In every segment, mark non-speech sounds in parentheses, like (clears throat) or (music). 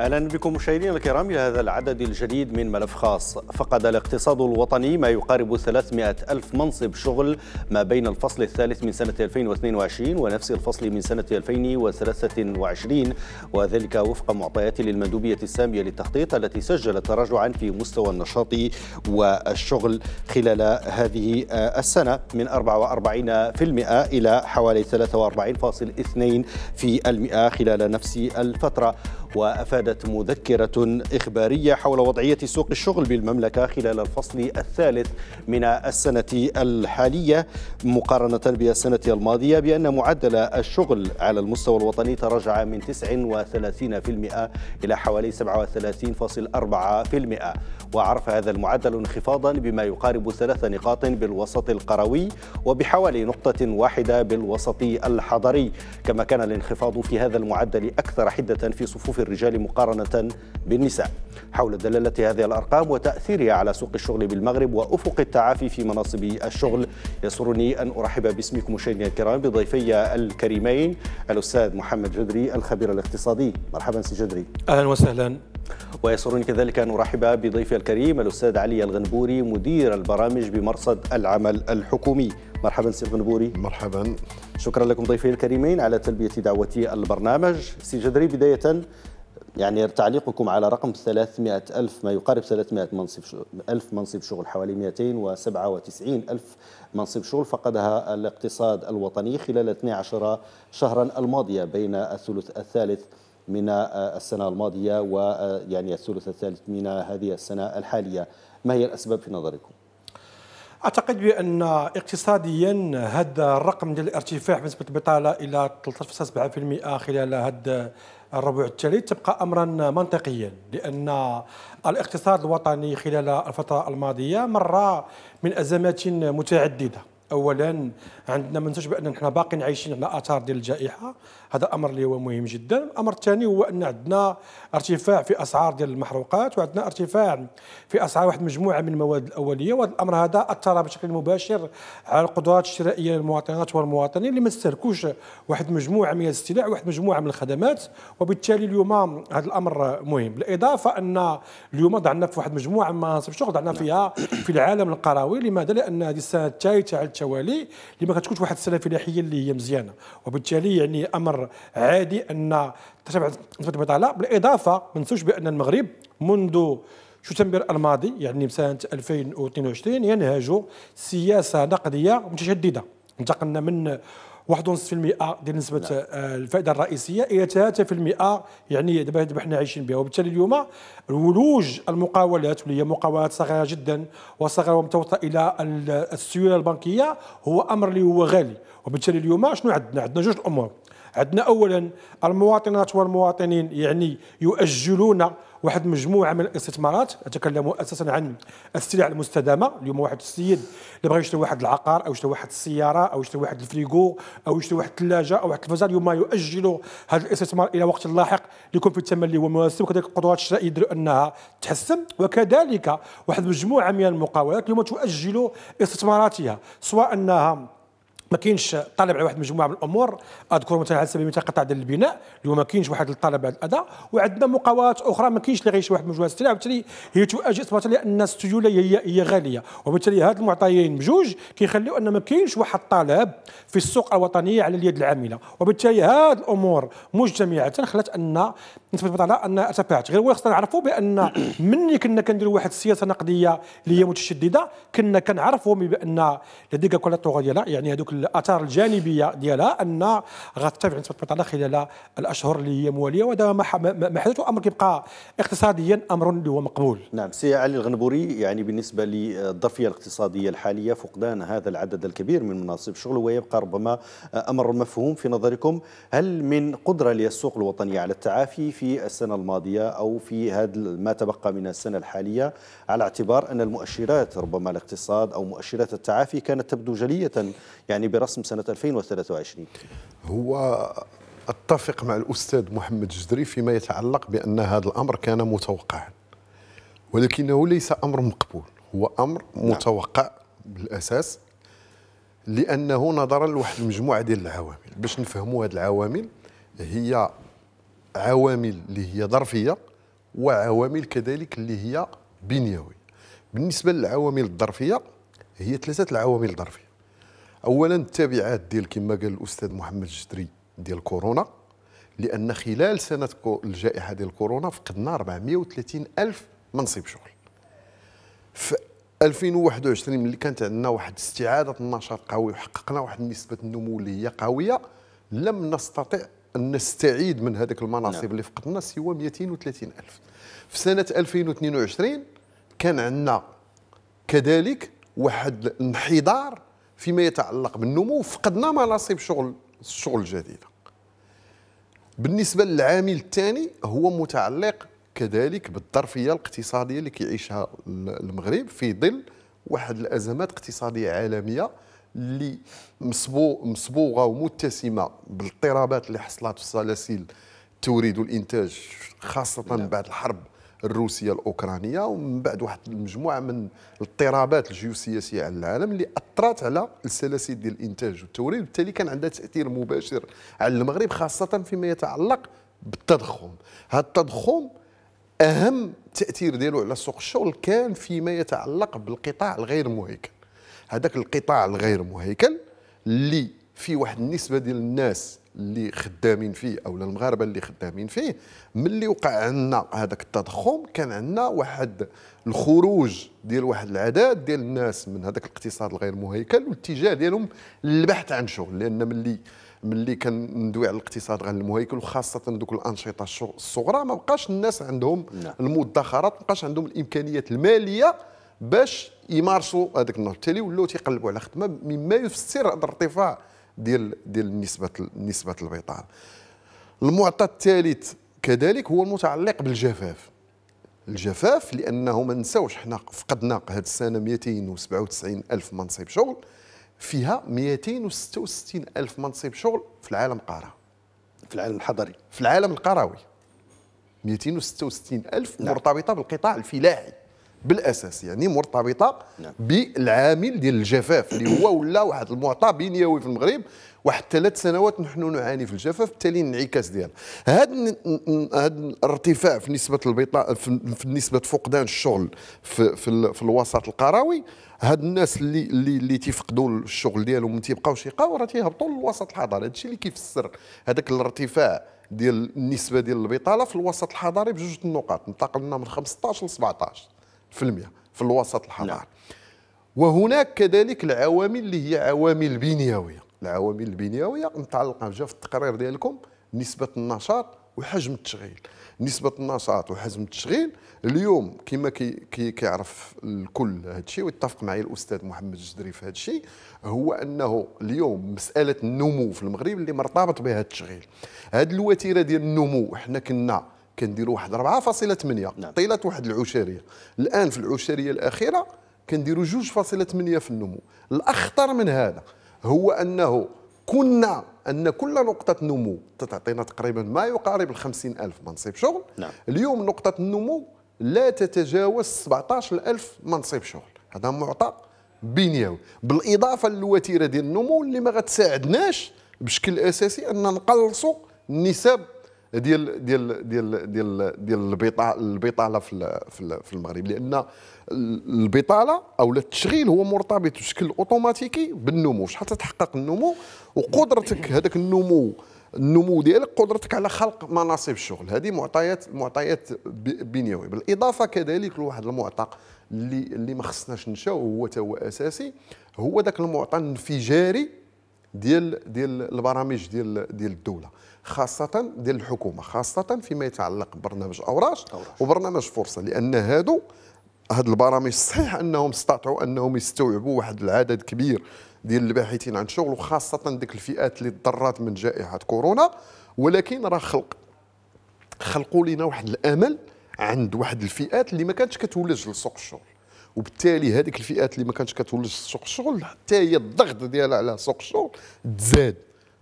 اهلا بكم مشاهدينا الكرام الى هذا العدد الجديد من ملف خاص فقد الاقتصاد الوطني ما يقارب 300 الف منصب شغل ما بين الفصل الثالث من سنه 2022 ونفس الفصل من سنه 2023 وذلك وفق معطيات للمندوبيه الساميه للتخطيط التي سجلت تراجعا في مستوى النشاط والشغل خلال هذه آه، السنه من 44% الى حوالي 43.2% خلال نفس الفتره وأفادت مذكرة إخبارية حول وضعية سوق الشغل بالمملكة خلال الفصل الثالث من السنة الحالية مقارنة بالسنة الماضية بأن معدل الشغل على المستوى الوطني تراجع من 39% إلى حوالي 37.4% وعرف هذا المعدل انخفاضا بما يقارب ثلاث نقاط بالوسط القروي وبحوالي نقطة واحدة بالوسط الحضري كما كان الانخفاض في هذا المعدل أكثر حدة في صفوف في الرجال مقارنة بالنساء حول دلالة هذه الأرقام وتأثيرها على سوق الشغل بالمغرب وأفق التعافي في مناصب الشغل يسرني أن أرحب باسمكم مشاهدينا الكرام بضيفي الكريمين الأستاذ محمد جدري الخبير الاقتصادي مرحبا سي جدري أهلا وسهلا ويسرني كذلك أن أرحب بضيفي الكريم الأستاذ علي الغنبوري مدير البرامج بمرصد العمل الحكومي مرحبا سي الغنبوري مرحبا شكرا لكم ضيفي الكريمين على تلبية دعوتي البرنامج سي جدري بداية يعني تعليقكم على رقم 300 ألف ما يقارب 300 منصب ألف منصب شغل حوالي 297 ألف منصب شغل فقدها الاقتصاد الوطني خلال 12 شهرا الماضية بين الثلث الثالث من السنة الماضية ويعني الثلث الثالث من هذه السنة الحالية ما هي الأسباب في نظركم؟ اعتقد بان اقتصاديا هذا الرقم ديال الارتفاع بنسبه البطاله الى 13.7% خلال هذا الربع التالي تبقى امرا منطقيا لان الاقتصاد الوطني خلال الفتره الماضيه مر من ازمات متعدده اولا عندنا منتج بان احنا باقيين عايشين على اثار ديال الجائحه هذا امر اللي هو مهم جدا الامر الثاني هو ان عندنا ارتفاع في اسعار ديال المحروقات وعندنا ارتفاع في اسعار واحد مجموعه من المواد الاوليه وهذا الامر هذا اثر بشكل مباشر على القدرات الشرائيه للمواطنات والمواطنين اللي ما استهلكوش واحد المجموعه من السلع واحد المجموعه من الخدمات وبالتالي اليوم هذا الامر مهم بالاضافه ان اليوم ضعنا في واحد مجموعه من مناصب الشغل ضعنا فيها نعم. في العالم القروي لماذا لان هذه السنه الثالثه على التوالي اللي ما كتكونش واحد السنه فلاحيه اللي هي مزيانه وبالتالي يعني امر امر عادي ان ترتفع نسبه البطاله بالاضافه ما ننسوش بان المغرب منذ شتنبر الماضي يعني سنه 2022 ينهج سياسه نقديه متشدده انتقلنا من 1.5% ديال نسبه نعم. الفائده الرئيسيه الى 3% يعني دابا دابا حنا عايشين بها وبالتالي اليوم ولوج المقاولات واللي هي مقاولات صغيره جدا وصغيره ومتوطئه الى السيوله البنكيه هو امر اللي هو غالي وبالتالي اليوم شنو عندنا عندنا جوج امور عندنا اولا المواطنات والمواطنين يعني يؤجلون واحد مجموعه من الاستثمارات اتكلم اساسا عن السلع المستدامه اليوم واحد السيد اللي بغى يشتري واحد العقار او يشتري واحد السياره او يشتري واحد الفريغو او يشتري واحد الثلاجه او واحد التلفازه اليوم يؤجل هذا الاستثمار الى وقت لاحق ليكون في الثمن اللي هو مناسب وكذلك القدرات الشرائيه يديروا انها تحسن وكذلك واحد مجموعه من المقاولات اليوم تؤجل استثماراتها سواء انها ما كاينش طالب على واحد المجموعه من الامور اذكر مثلا على سبيل المثال قطاع البناء اليوم ما كاينش واحد الطالب على الاداء وعندنا مقاولات اخرى ما كاينش اللي غيشري واحد المجموعه السلع وبالتالي هي تؤجج اصبحت لان السيوله هي هي غاليه وبالتالي هاد المعطيين بجوج كيخليو ان ما كاينش واحد الطلب في السوق الوطنيه على اليد العامله وبالتالي هاد الامور مجتمعه خلات ان نسبه البطاله ان ارتفعت غير خصنا نعرفوا بان ملي كنا كنديروا واحد السياسه نقديه اللي هي متشدده كنا كنعرفوا بان لديك كولاتورال ديالها يعني هذوك الاثار الجانبيه ديالها ان غترتفع نسبه البطاله خلال الاشهر اللي هي مواليه وهذا ما حدث امر كيبقى اقتصاديا امر اللي هو مقبول نعم سي علي الغنبوري يعني بالنسبه للضفيه الاقتصاديه الحاليه فقدان هذا العدد الكبير من مناصب الشغل ويبقى ربما امر مفهوم في نظركم هل من قدره للسوق الوطني على التعافي في السنه الماضيه او في هذا ما تبقى من السنه الحاليه على اعتبار ان المؤشرات ربما الاقتصاد او مؤشرات التعافي كانت تبدو جليه يعني برسم سنة 2023 هو أتفق مع الأستاذ محمد جدري فيما يتعلق بأن هذا الأمر كان متوقعا ولكنه ليس أمر مقبول هو أمر نعم. متوقع بالأساس لأنه نظرا لواحد المجموعة ديال العوامل باش نفهموا هذه العوامل هي عوامل اللي هي ظرفية وعوامل كذلك اللي هي بنيوية بالنسبة للعوامل الظرفية هي ثلاثة العوامل الظرفية اولا التبعات ديال كما قال الاستاذ محمد الجدري ديال كورونا لان خلال سنه الجائحه ديال كورونا فقدنا 430 الف منصب شغل في 2021 ملي كانت عندنا واحد استعاده النشاط قوي وحققنا واحد نسبه النمو اللي هي قويه لم نستطع ان نستعيد من هذيك المناصب نعم. اللي فقدنا سوى 230 الف في سنه 2022 كان عندنا كذلك واحد الانحدار فيما يتعلق بالنمو فقدنا مناصب شغل الشغل الجديده بالنسبه للعامل الثاني هو متعلق كذلك بالظرفيه الاقتصاديه اللي كيعيشها المغرب في ظل واحد الازمات اقتصاديه عالميه اللي مصبوغه ومتسمه بالاضطرابات اللي حصلت في سلاسل التوريد والانتاج خاصه نعم. بعد الحرب الروسيه الاوكرانيه ومن بعد واحد المجموعه من الاضطرابات الجيوسياسيه على العالم اللي اثرت على السلاسل ديال الانتاج والتوريد وبالتالي كان عندها تاثير مباشر على المغرب خاصه فيما يتعلق بالتضخم هذا التضخم اهم تاثير ديالو على سوق الشغل كان فيما يتعلق بالقطاع الغير مهيكل هذاك القطاع الغير مهيكل اللي فيه واحد النسبه ديال الناس اللي خدامين فيه او المغاربه اللي خدامين فيه ملي وقع عندنا هذاك التضخم كان عندنا واحد الخروج ديال واحد العدد ديال الناس من هذاك الاقتصاد الغير مهيكل والاتجاه ديالهم للبحث عن شغل لان ملي ملي كندوي على الاقتصاد غير المهيكل وخاصه دوك الانشطه الصغرى ما بقاش الناس عندهم لا. نعم. المدخرات ما بقاش عندهم الامكانيات الماليه باش يمارسوا هذاك النشاط بالتالي ولاو تيقلبوا على خدمه مما يفسر هذا الارتفاع ديال ديال نسبه نسبه البيطار المعطى الثالث كذلك هو المتعلق بالجفاف الجفاف لانه ما نساوش حنا فقدنا هذه السنه 297 الف منصب شغل فيها 266 الف منصب شغل في العالم قاره في العالم الحضري في العالم القروي 266 الف نعم. مرتبطه بالقطاع الفلاحي بالاساس يعني مرتبطه نعم. بالعامل ديال الجفاف اللي هو (coughs) ولا واحد المعطى بنيوي في المغرب واحد ثلاث سنوات نحن نعاني في الجفاف بالتالي الانعكاس ديالها هذا هذا الارتفاع في نسبه البطاله في نسبه فقدان الشغل في, في, في الوسط القروي هاد الناس اللي اللي اللي تيفقدوا الشغل ديالهم ما تيبقاوش يقاو راه تيهبطوا للوسط الحضاري هادشي اللي كيفسر هذاك الارتفاع ديال النسبه ديال البطاله في الوسط الحضاري بجوج النقاط انتقلنا من 15 ل 17 في المياه في الوسط الحضاري نعم. وهناك كذلك العوامل اللي هي عوامل بنيويه العوامل البنيويه متعلقه جا في التقرير ديالكم نسبه النشاط وحجم التشغيل نسبه النشاط وحجم التشغيل اليوم كما كي كي كيعرف الكل هذا الشيء ويتفق معي الاستاذ محمد الجدري في هذا الشيء هو انه اليوم مساله النمو في المغرب اللي مرتبط بها التشغيل هذه الوتيره ديال النمو حنا كنا كنديروا واحد 4.8 نعم. طيله واحد العشريه الان في العشريه الاخيره كنديروا 2.8 في النمو الاخطر من هذا هو انه كنا ان كل نقطه نمو تعطينا تقريبا ما يقارب ال 50000 منصب شغل نعم. اليوم نقطه النمو لا تتجاوز 17000 منصب شغل هذا معطى بنيوي بالاضافه للوتيره ديال النمو اللي ما غتساعدناش بشكل اساسي ان نقلصوا نسب ديال ديال ديال ديال ديال البطاله في في المغرب لان البطاله او التشغيل هو مرتبط بشكل اوتوماتيكي بالنمو شحال تتحقق النمو وقدرتك هذاك النمو النمو ديالك قدرتك على خلق مناصب الشغل هذه معطيات معطيات بنيوي بالاضافه كذلك لواحد المعطى اللي اللي ما خصناش نشاو هو هو اساسي هو ذاك المعطى الانفجاري ديال ديال البرامج ديال ديال الدوله خاصه ديال الحكومه خاصه فيما يتعلق ببرنامج اوراش, وبرنامج فرصه لان هادو هاد البرامج صحيح انهم استطاعوا انهم يستوعبوا واحد العدد كبير ديال الباحثين عن شغل وخاصه ديك الفئات اللي تضرات من جائحه كورونا ولكن راه خلق خلقوا لنا واحد الامل عند واحد الفئات اللي ما كانتش كتولج لسوق الشغل وبالتالي هذيك الفئات اللي ما كانتش كتولج سوق الشغل حتى هي الضغط ديالها على سوق الشغل تزاد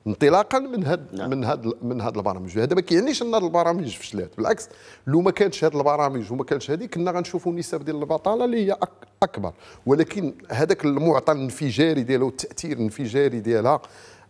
انطلاقا من هاد نعم. من هاد من هاد البرامج هذا ما كيعنيش ان هاد البرامج فشلات بالعكس لو ما كانتش هاد البرامج وما كانتش هذه كنا غنشوفوا نسب ديال البطاله اللي هي اكبر ولكن هذاك المعطى الانفجاري ديالها والتاثير الانفجاري ديالها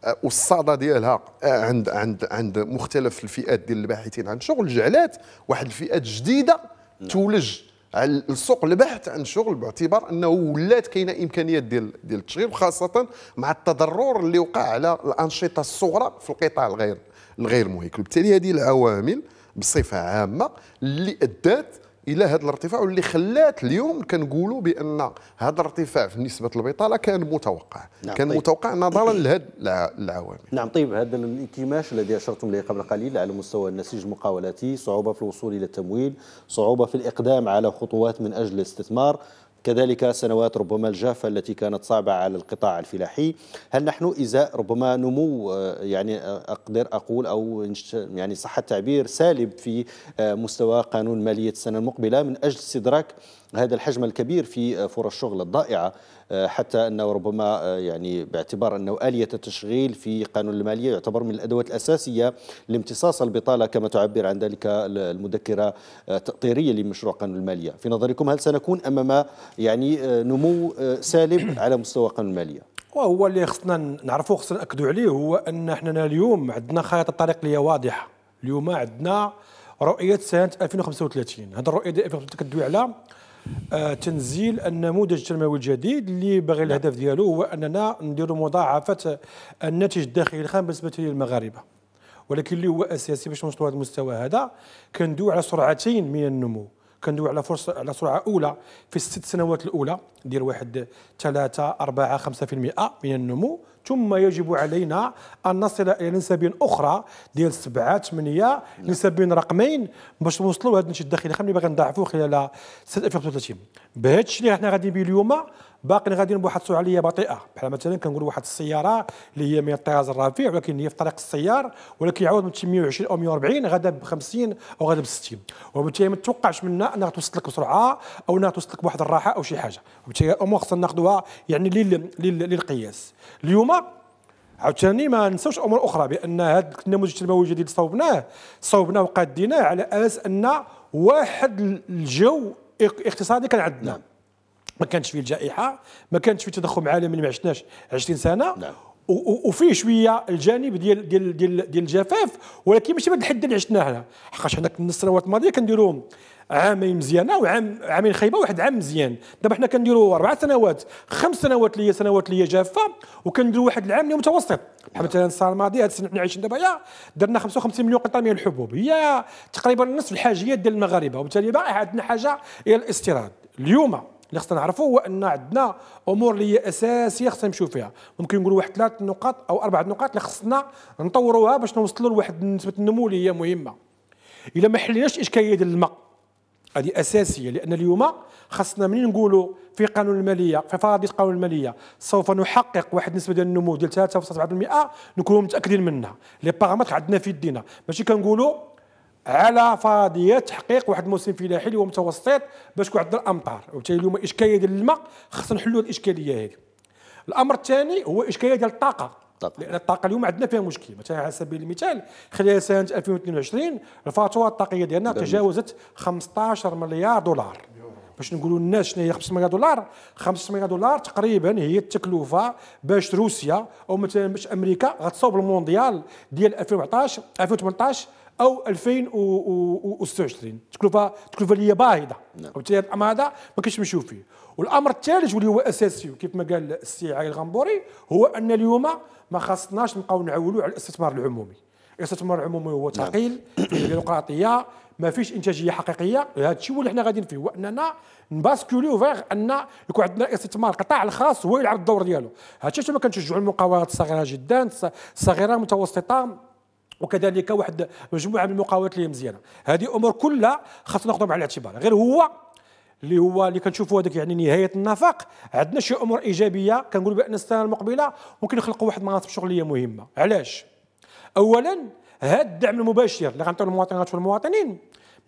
آه، والصدى ديالها آه، عند عند عند مختلف الفئات ديال الباحثين عن شغل جعلات واحد الفئات جديده نعم. تولج السوق البحث عن شغل باعتبار انه ولات كاينه امكانيات ديال ديال التشغيل وخاصه مع التضرر اللي وقع على الانشطه الصغرى في القطاع الغير الغير مهيكل بالتالي هذه العوامل بصفه عامه اللي ادات الى هذا الارتفاع واللي خلات اليوم كنقولوا بان هذا الارتفاع في نسبه البطاله كان متوقع نعم كان طيب. متوقع نظرا (coughs) لهذ العوامل نعم طيب هذا الانكماش الذي اشرتم اليه قبل قليل على مستوى النسيج المقاولاتي صعوبه في الوصول الى التمويل صعوبه في الاقدام على خطوات من اجل الاستثمار كذلك سنوات ربما الجافة التي كانت صعبة على القطاع الفلاحي هل نحن إزاء ربما نمو آه، يعني آه، أقدر أقول أو يعني صح التعبير سالب في آه، مستوى قانون مالية السنة المقبلة من أجل استدراك هذا الحجم الكبير في فرص الشغل الضائعة آه، حتى أنه ربما آه، يعني باعتبار أنه آلية التشغيل في قانون المالية يعتبر من الأدوات الأساسية لامتصاص البطالة كما تعبر عن ذلك المذكرة آه، التأطيرية لمشروع قانون المالية في نظركم هل سنكون أمام يعني نمو سالب (clears throat) على مستوى قانون المالية وهو اللي خصنا نعرفه خصنا ناكدوا عليه هو ان احنا اليوم عندنا خريطه طريقيه واضحه اليوم عندنا رؤيه سنه 2035 هذه الرؤيه ديال 2035 كتدوي على آه، تنزيل النموذج التنموي الجديد اللي باغي نعم. الهدف ديالو هو اننا نديروا مضاعفه آه، الناتج الداخلي الخام بالنسبه للمغاربه ولكن اللي هو اساسي باش نوصلوا هذا المستوى هذا كندوي على سرعتين من النمو كندوي على فرصه على سرعه اولى في الست سنوات الاولى ندير واحد 3 4 5% من النمو ثم يجب علينا ان نصل الى نسب اخرى ديال سبعه ثمانيه نعم. نسب رقمين باش نوصلوا لهذا الشيء الداخلي الخام اللي باغي نضاعفوه خلال 2030 بهذا الشيء اللي حنا غادي به اليوم باقي غادي بواحد السرعه بطيئه بحال مثلا كنقول واحد السياره اللي هي من الطراز الرفيع ولكن هي في طريق السيار ولكن يعوض من 120 او 140 غدا ب 50 او غدا ب 60 وبالتالي ما تتوقعش منا انها توصل لك بسرعه او انها توصل لك بواحد الراحه او شي حاجه وبالتالي الامور خصنا ناخذوها يعني للقياس اليوم عاوتاني ما نساوش امور اخرى بان هذا النموذج التنموي الجديد صوبناه صوبناه وقاديناه على اساس ان واحد الجو اقتصادي كان عندنا ما كانتش فيه الجائحه ما كانتش فيه تضخم عالمي اللي ما عشناش 20 سنه نعم. وفيه شويه الجانب ديال ديال ديال, ديال الجفاف ولكن ماشي بهذا الحد اللي عشناه هنا حقاش حنا كنا السنوات الماضيه كنديروا عامين مزيانه وعام عامين خايبه واحد عام مزيان دابا حنا كنديروا اربع سنوات خمس سنوات اللي هي سنوات اللي هي جافه وكنديروا واحد العام اللي متوسط بحال مثلا السنه الماضيه هذه السنه حنا عايشين دابا درنا 55 مليون قطعه من الحبوب هي تقريبا نصف الحاجيات ديال المغاربه وبالتالي باقي عندنا حاجه الى الاستيراد اليوم اللي خصنا نعرفوا هو ان عندنا امور اللي هي اساسيه خصنا نمشيو فيها ممكن نقولوا واحد ثلاث نقاط او اربع نقاط اللي خصنا نطوروها باش نوصلوا لواحد نسبه النمو اللي هي مهمه الا ما حليناش اشكاليه ديال الماء هذه اساسيه لان اليوم خصنا منين نقولوا في قانون الماليه في فرضيه قانون الماليه سوف نحقق واحد النسبه ديال النمو ديال 3.7% نكونوا متاكدين منها لي بارامتر عندنا في يدينا ماشي كنقولوا على فرضيه تحقيق واحد الموسم فلاحي اللي هو متوسط باش يكون عندنا الامطار وبالتالي اليوم اشكاليه ديال الماء خصنا نحلوا الاشكاليه هذه الامر الثاني هو اشكاليه ديال الطاقه طبعا. لان الطاقه اليوم عندنا فيها مشكل مثلا على سبيل المثال خلال سنه 2022 الفاتوره الطاقيه ديالنا تجاوزت 15 مليار دولار باش نقولوا للناس شنو هي 5 مليار دولار 5 مليار دولار تقريبا هي التكلفه باش روسيا او مثلا باش امريكا غتصوب المونديال ديال 2014 2018 او 2026 تكلفه تكلفه اللي هي باهظه وبالتالي هذا الامر هذا ما كاينش نشوف فيه والامر الثالث واللي هو اساسي وكيف ما قال السي علي الغنبوري هو ان اليوم ما خاصناش نبقاو نعولوا على الاستثمار العمومي الاستثمار العمومي هو ثقيل نعم. بيروقراطيه ما فيش انتاجيه حقيقيه هذا الشيء اللي حنا غاديين فيه هو اننا نباسكوليو فيغ ان يكون عندنا استثمار القطاع الخاص هو يلعب الدور ديالو هذا الشيء ما كنشجعوا المقاولات الصغيره جدا الصغيره المتوسطه وكذلك واحد مجموعه من المقاولات اللي مزيانه هذه امور كلها خاصنا ناخذها على الاعتبار غير هو اللي هو اللي كنشوفوا هذاك يعني نهايه النفق عندنا شي امور ايجابيه كنقول بان السنه المقبله ممكن نخلقوا واحد المناصب شغليه مهمه علاش اولا هذا الدعم المباشر اللي غنعطيو للمواطنات والمواطنين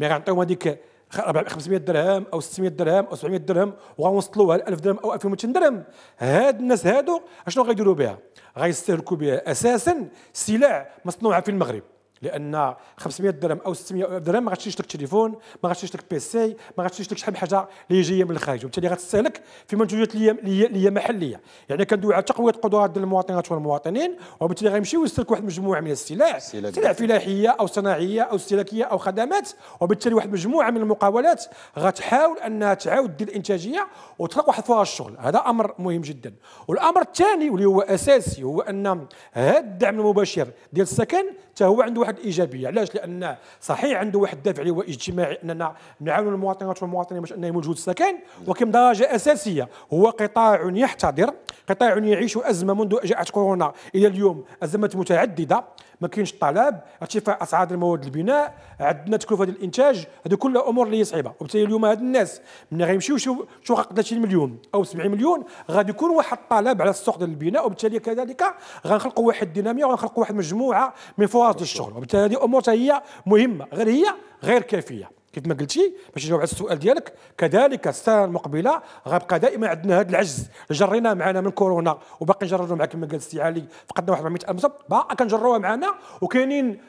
ملي غنعطيوهم هذيك 500 درهم او 600 درهم او 700 درهم وغنوصلوها ل 1000 درهم او 2000 درهم هاد الناس هادو اشنو غيديروا بها غيستهلكوا بها اساسا سلع مصنوعه في المغرب لان 500 درهم او 600 درهم ما غاتشريش لك تليفون ما غاتشريش لك بيسي ما غاتشريش لك شحال من حاجه اللي جايه من الخارج وبالتالي غتستهلك في منتوجات اللي هي محليه يعني كندوي على تقويه قدرات المواطنات والمواطنين وبالتالي غيمشيو يستهلكوا واحد المجموعه من السلع سلع فلاحيه او صناعيه او استهلاكيه او خدمات وبالتالي واحد المجموعه من المقاولات غتحاول انها تعاود دير الانتاجيه وتخلق واحد فرص الشغل هذا امر مهم جدا والامر الثاني واللي هو اساسي هو ان هذا الدعم المباشر ديال السكن حتى هو عنده واحد ايجابيه علاش لان صحيح عنده واحد الدافع اللي هو اجتماعي اننا نعاون المواطنات والمواطنين باش انه يوجدوا السكن ولكن درجه اساسيه هو قطاع يحتضر قطاع يعيش ازمه منذ جاءت كورونا الى اليوم ازمات متعدده ما كاينش الطلب ارتفاع اسعار المواد البناء عندنا تكلفه ديال الانتاج هذه كلها امور اللي صعيبه وبالتالي اليوم هاد الناس ملي غيمشيو شو وقت 30 مليون او 70 مليون غادي يكون واحد الطلب على السوق ديال البناء وبالتالي كذلك غنخلقوا واحد الديناميه وغنخلقوا واحد مجموعه من فرص الشغل وبالتالي هذه امور هي مهمه غير هي غير كافيه كيف ما قلتي باش نجاوب على السؤال ديالك كذلك السنه المقبله غيبقى دائما عندنا هذا العجز جرينا معنا من كورونا وباقي نجربوا معك كما قال السي علي فقدنا واحد 400 امس باقي كنجروها معنا وكاينين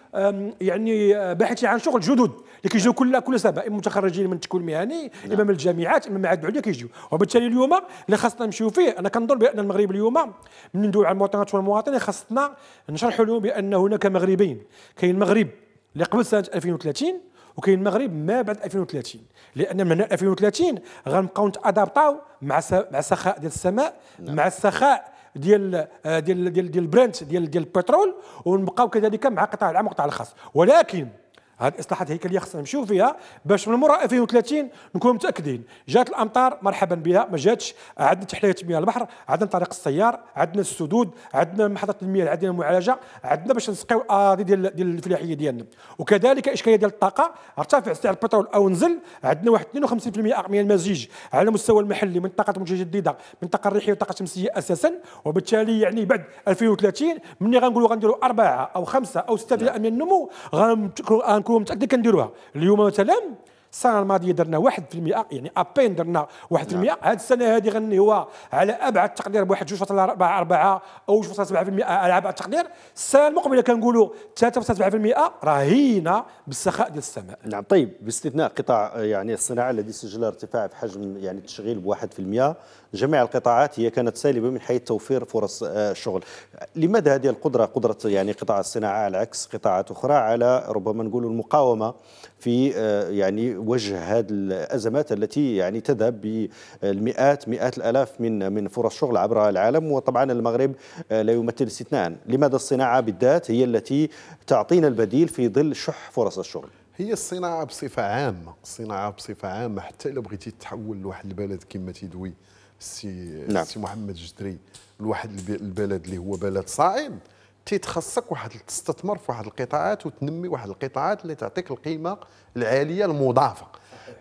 يعني آه، باحثين عن شغل جدد اللي كيجيو كل كل سنه اما متخرجين من التكوين المهني نعم. اما من الجامعات اما من العليا كيجيو وبالتالي اليوم اللي خاصنا نمشيو فيه انا كنظن بان المغرب اليوم من ندوي على المواطنات والمواطنين خاصنا نشرحوا لهم بان هناك مغربين كاين المغرب اللي قبل سنه 2030 وكاين المغرب ما بعد 2030 لان من 2030 غنبقاو نتادابطاو مع مع السخاء ديال السماء نعم. مع السخاء آه، ديال ديال ديال ديال البرنت ديال ديال البترول ونبقاو كذلك مع القطاع العام والقطاع الخاص ولكن هاد الاصلاحات الهيكليه خصنا نمشيو فيها باش من مورا 2030 نكونوا متاكدين جات الامطار مرحبا بها ما جاتش عندنا تحليه مياه البحر عندنا طريق السيار عندنا السدود عندنا محطات المياه عندنا المعالجه عندنا باش نسقيو الاراضي ديال ديال الفلاحيه ديالنا وكذلك اشكاليه ديال الطاقه ارتفع سعر البترول او نزل عندنا واحد 52% من المزيج على المستوى المحلي من الطاقه المتجدده من الطاقه الريحيه والطاقه الشمسيه اساسا وبالتالي يعني بعد 2030 ملي غنقولوا غنديروا اربعه او خمسه او سته في النمو غنكون نكون متاكد كنديروها اليوم مثلا يعني نعم. السنه الماضيه درنا 1% يعني ابين درنا 1% نعم. هذه السنه هذه هو على ابعد تقدير بواحد 2.4 او 2.7% على ابعد تقدير السنه المقبله كنقولوا 3.7% هينا بالسخاء ديال السماء نعم طيب باستثناء قطاع يعني الصناعه الذي سجل ارتفاع في حجم يعني التشغيل ب 1% جميع القطاعات هي كانت سالبه من حيث توفير فرص الشغل آه، لماذا هذه القدره قدره يعني قطاع الصناعه على عكس قطاعات اخرى على ربما نقول المقاومه في آه، يعني وجه هذه الازمات التي يعني تذهب بالمئات مئات الالاف من من فرص شغل عبر العالم وطبعا المغرب آه، لا يمثل استثناء لماذا الصناعه بالذات هي التي تعطينا البديل في ظل شح فرص الشغل هي الصناعه بصفه عامه الصناعه بصفه عامه حتى لو بغيتي تحول لواحد البلد كما تيدوي سي نعم. سي محمد جدري لواحد البلد اللي هو بلد صاعد تيتخصك واحد تستثمر في واحد القطاعات وتنمي واحد القطاعات اللي تعطيك القيمه العاليه المضافه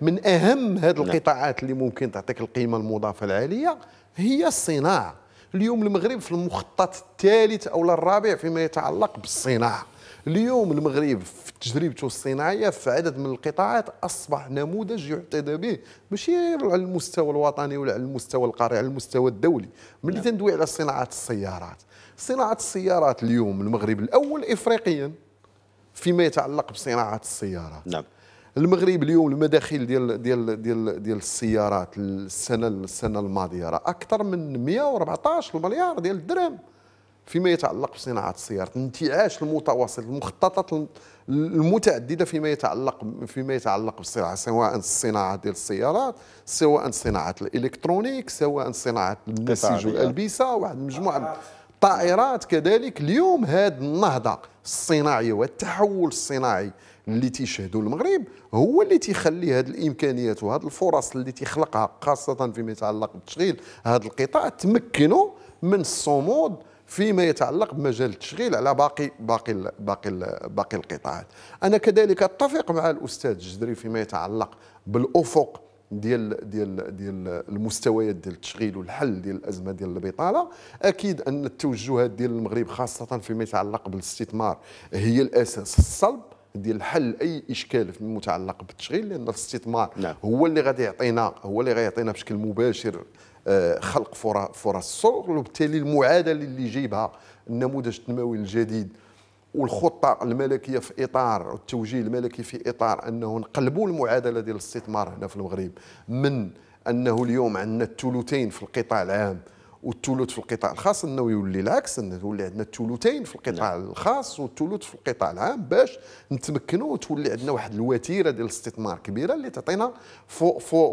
من اهم هذه نعم. القطاعات اللي ممكن تعطيك القيمه المضافه العاليه هي الصناعه اليوم المغرب في المخطط الثالث او الرابع فيما يتعلق بالصناعه اليوم المغرب في تجربته الصناعيه في عدد من القطاعات اصبح نموذج يعتدى به ماشي على المستوى الوطني ولا على المستوى القاري على المستوى الدولي ملي نعم. تندوي على صناعه السيارات صناعه السيارات اليوم المغرب الاول افريقيا فيما يتعلق بصناعه السيارات نعم المغرب اليوم المداخيل ديال ديال ديال ديال السيارات السنه السنه الماضيه راه اكثر من 114 مليار ديال الدرهم فيما يتعلق بصناعه السيارات الانتعاش المتواصل المخططات المتعدده فيما يتعلق فيما يتعلق بالصناعه سواء الصناعه ديال السيارات سواء صناعه الالكترونيك سواء صناعه النسيج والالبسه واحد المجموعه الطائرات كذلك اليوم هذه النهضه الصناعيه والتحول الصناعي اللي تيشهدوا المغرب هو اللي تيخلي هذه الامكانيات وهذه الفرص اللي تيخلقها خاصه فيما يتعلق بالتشغيل هذا القطاع تمكنو من الصمود فيما يتعلق بمجال التشغيل على باقي باقي باقي باقي القطاعات انا كذلك اتفق مع الاستاذ الجدري فيما يتعلق بالافق ديال ديال ديال المستويات ديال التشغيل والحل ديال الازمه ديال البطاله اكيد ان التوجهات ديال المغرب خاصه فيما يتعلق بالاستثمار هي الاساس الصلب ديال حل اي اشكال المتعلق بالتشغيل لان الاستثمار نعم. هو اللي غادي يعطينا هو اللي غادي يعطينا بشكل مباشر خلق فرص شغل وبالتالي المعادله اللي جايبها النموذج التنموي الجديد والخطه الملكيه في اطار التوجيه الملكي في اطار انه نقلبوا المعادله ديال الاستثمار هنا في المغرب من انه اليوم عندنا الثلثين في القطاع العام والثلث في القطاع الخاص انه يولي العكس انه يولي عندنا الثلثين في القطاع نعم. الخاص والثلث في القطاع العام باش نتمكنوا وتولي عندنا واحد الوتيره ديال الاستثمار كبيره اللي تعطينا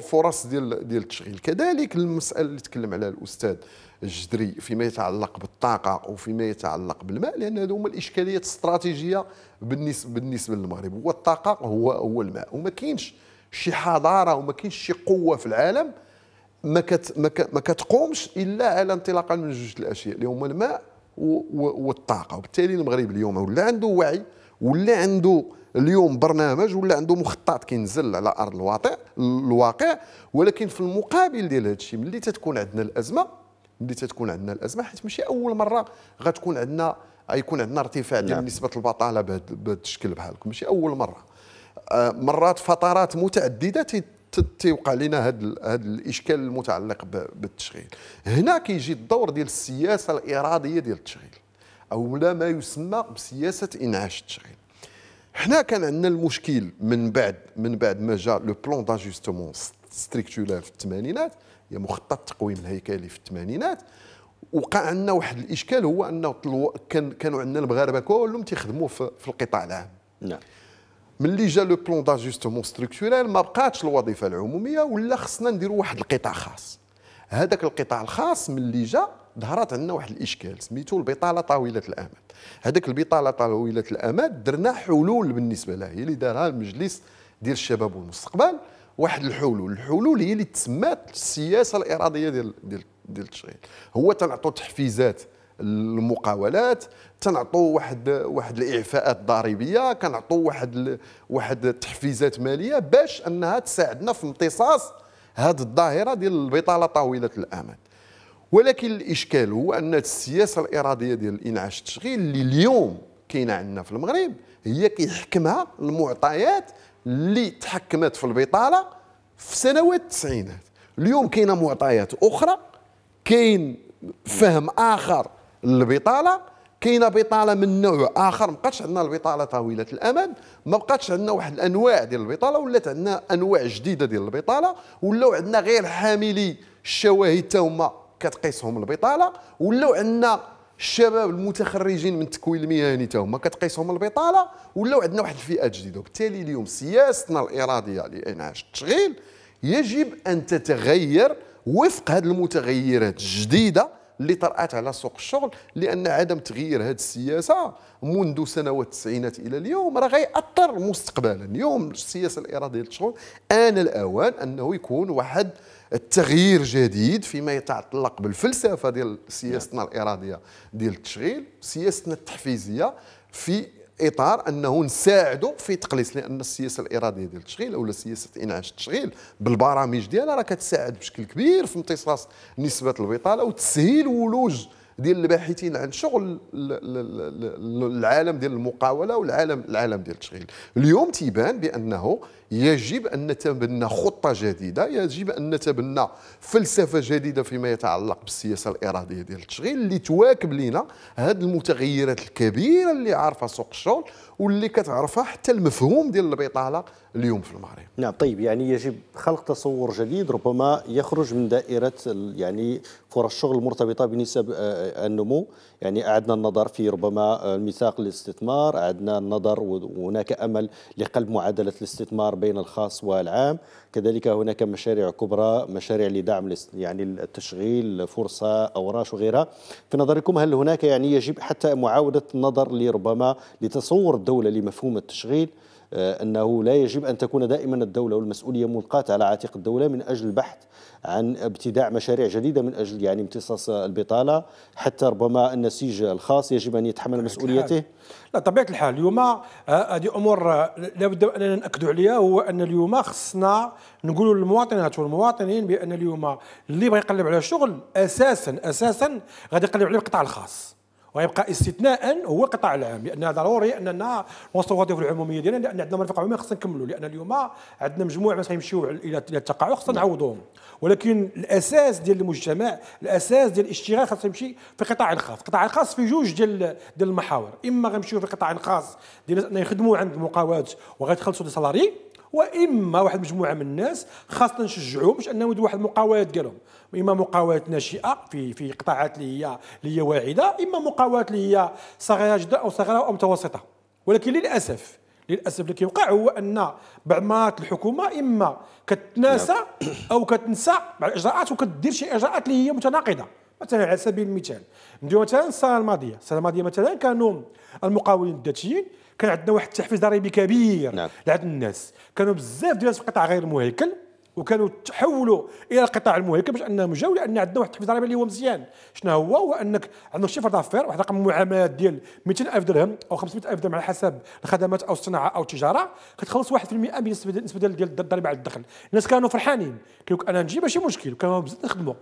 فرص ديال ديال التشغيل كذلك المساله اللي تكلم عليها الاستاذ الجدري فيما يتعلق بالطاقه وفيما يتعلق بالماء لان هذو هما الاشكاليات الاستراتيجيه بالنسبه بالنسبه للمغرب هو الطاقه هو هو الماء وما كاينش شي حضاره وما كاينش شي قوه في العالم ما, كت ما, ما كتقومش الا على انطلاقا من جوج الاشياء اللي هما الماء والطاقه وبالتالي المغرب اليوم ولا عنده وعي ولا عنده اليوم برنامج ولا عنده مخطط كينزل على ارض الواقع الواقع ولكن في المقابل ديال هذا الشيء ملي تتكون عندنا الازمه ملي تتكون عندنا الازمه حيت ماشي اول مره غتكون عندنا غيكون عندنا ارتفاع ديال نعم. نسبه البطاله بهذا الشكل بحال ماشي اول مره آه، مرات فترات متعدده تيوقع لنا هذا هذا الاشكال المتعلق بالتشغيل هنا كيجي الدور ديال السياسه الاراديه ديال التشغيل او لا ما يسمى بسياسه انعاش التشغيل حنا كان عندنا المشكل من بعد من بعد ما جاء لو بلون داجوستمون ستريكتولار في الثمانينات هي مخطط التقويم الهيكلي في الثمانينات وقع عندنا واحد الاشكال هو انه كان كانوا عندنا المغاربه كلهم تيخدموا في القطاع العام نعم ملي جا لو بلون داجوستمون ستركتورال ما بقاتش الوظيفه العموميه ولا خصنا نديروا واحد القطاع خاص هذاك القطاع الخاص ملي جا ظهرت عندنا واحد الاشكال سميتو البطاله طويله الامد هذاك البطاله طويله الامد درنا حلول بالنسبه لها هي اللي دارها المجلس ديال الشباب والمستقبل واحد الحلول الحلول هي اللي تسمات السياسه الاراديه ديال ديال ديال التشغيل هو تنعطوا تحفيزات المقاولات تنعطوا واحد واحد الاعفاءات ضريبيه كنعطوا واحد واحد التحفيزات ماليه باش انها تساعدنا في امتصاص هذه الظاهره ديال البطاله طويله الامد ولكن الاشكال هو ان السياسه الاراديه ديال الانعاش التشغيل اللي اليوم كاينه عندنا في المغرب هي كيحكمها المعطيات اللي تحكمت في البطاله في سنوات التسعينات اليوم كاينه معطيات اخرى كاين فهم اخر البطاله كاينه بطاله من نوع اخر ما بقاتش عندنا البطاله طويله الامد ما بقاتش عندنا واحد الانواع ديال البطاله ولات عندنا انواع جديده ديال البطاله ولاو عندنا غير حاملي الشواهد حتى هما كتقيسهم البطاله ولاو عندنا الشباب المتخرجين من التكوين المهني حتى هما كتقيسهم البطاله ولاو عندنا واحد الفئات جديده وبالتالي اليوم سياستنا الاراديه لانعاش التشغيل يجب ان تتغير وفق هذه المتغيرات الجديده اللي طرات على سوق الشغل لان عدم تغيير هذه السياسه منذ سنوات التسعينات الى اليوم راه غيأثر مستقبلا اليوم السياسه الاراديه للشغل ان الاوان انه يكون واحد التغيير جديد فيما يتعلق بالفلسفه ديال سياستنا نعم. الاراديه ديال التشغيل سياستنا التحفيزيه في اطار انه نساعدو في تقليص لان السياسه الاراديه ديال التشغيل او سياسه انعاش التشغيل بالبرامج ديالها راه كتساعد بشكل كبير في امتصاص نسبه البطاله وتسهيل ولوج ديال الباحثين عن شغل العالم ديال المقاوله والعالم العالم ديال التشغيل اليوم تيبان بانه يجب ان نتبنى خطه جديده يجب ان نتبنى فلسفه جديده فيما يتعلق بالسياسه الاراديه ديال التشغيل اللي تواكب لنا هذه المتغيرات الكبيره اللي عارفه سوق الشغل واللي كتعرفها حتى المفهوم ديال البطاله اليوم في المغرب نعم طيب يعني يجب خلق تصور جديد ربما يخرج من دائره يعني فرص الشغل المرتبطه بنسب النمو يعني أعدنا النظر في ربما الميثاق للاستثمار أعدنا النظر وهناك أمل لقلب معادلة الاستثمار بين الخاص والعام كذلك هناك مشاريع كبرى مشاريع لدعم يعني التشغيل فرصة أوراش وغيرها في نظركم هل هناك يعني يجب حتى معاودة النظر لربما لتصور الدولة لمفهوم التشغيل آه، أنه لا يجب أن تكون دائما الدولة والمسؤولية ملقاة على عاتق الدولة من أجل البحث عن ابتداع مشاريع جديدة من أجل يعني امتصاص البطالة حتى ربما النسيج الخاص يجب أن يتحمل مسؤوليته لا طبيعة الحال اليوم آه، هذه أمور آه، لابد أننا نأكد عليها هو أن اليوم خصنا نقولوا للمواطنات والمواطنين بأن اليوم اللي بغى يقلب على شغل أساسا أساسا غادي يقلب عليه القطاع الخاص ويبقى استثناء هو القطاع العام لان ضروري اننا نوصلوا الوظيفه العموميه ديالنا لان عندنا مرافق عموميه خصنا نكملوا لان اليوم عندنا مجموعه ما غيمشيو الى التقاعد خصنا نعم. نعوضوهم ولكن الاساس ديال المجتمع الاساس ديال الاشتغال خاص يمشي في القطاع الخاص القطاع الخاص في جوج ديال ديال المحاور اما غنمشيو في القطاع الخاص ديال انه يخدموا عند المقاولات وغيتخلصوا دي سالاري واما واحد مجموعه من الناس خاصه نشجعوهم باش انهم يديروا واحد المقاولات ديالهم اما مقاولات ناشئه في في قطاعات اللي هي اللي هي واعده اما مقاولات اللي هي صغيره جدا او صغيره او متوسطه ولكن للاسف للاسف اللي كيوقع هو ان بعض مرات الحكومه اما كتناسى نعم. او كتنسى بعض الاجراءات وكدير شي اجراءات اللي هي متناقضه مثلا على سبيل المثال نديرو مثلا السنه الماضيه السنه الماضيه مثلا كانوا المقاولين الذاتيين كان عندنا واحد التحفيز ضريبي كبير نعم. لعند الناس كانوا بزاف ديال في القطاع غير المهيكل وكانوا تحولوا الى القطاع المهيكل باش انهم جاوا لان عندنا واحد التحفيز ضريبي اللي هو مزيان شنو هو هو انك عندك شيفر دافير واحد رقم المعاملات ديال 200000 درهم او 500000 درهم على حسب الخدمات او الصناعه او التجاره كتخلص 1% بالنسبه بالنسبه ديال الضريبه على الدخل الناس كانوا فرحانين كيقول انا نجي ماشي مشكل كانوا بزاف نخدموا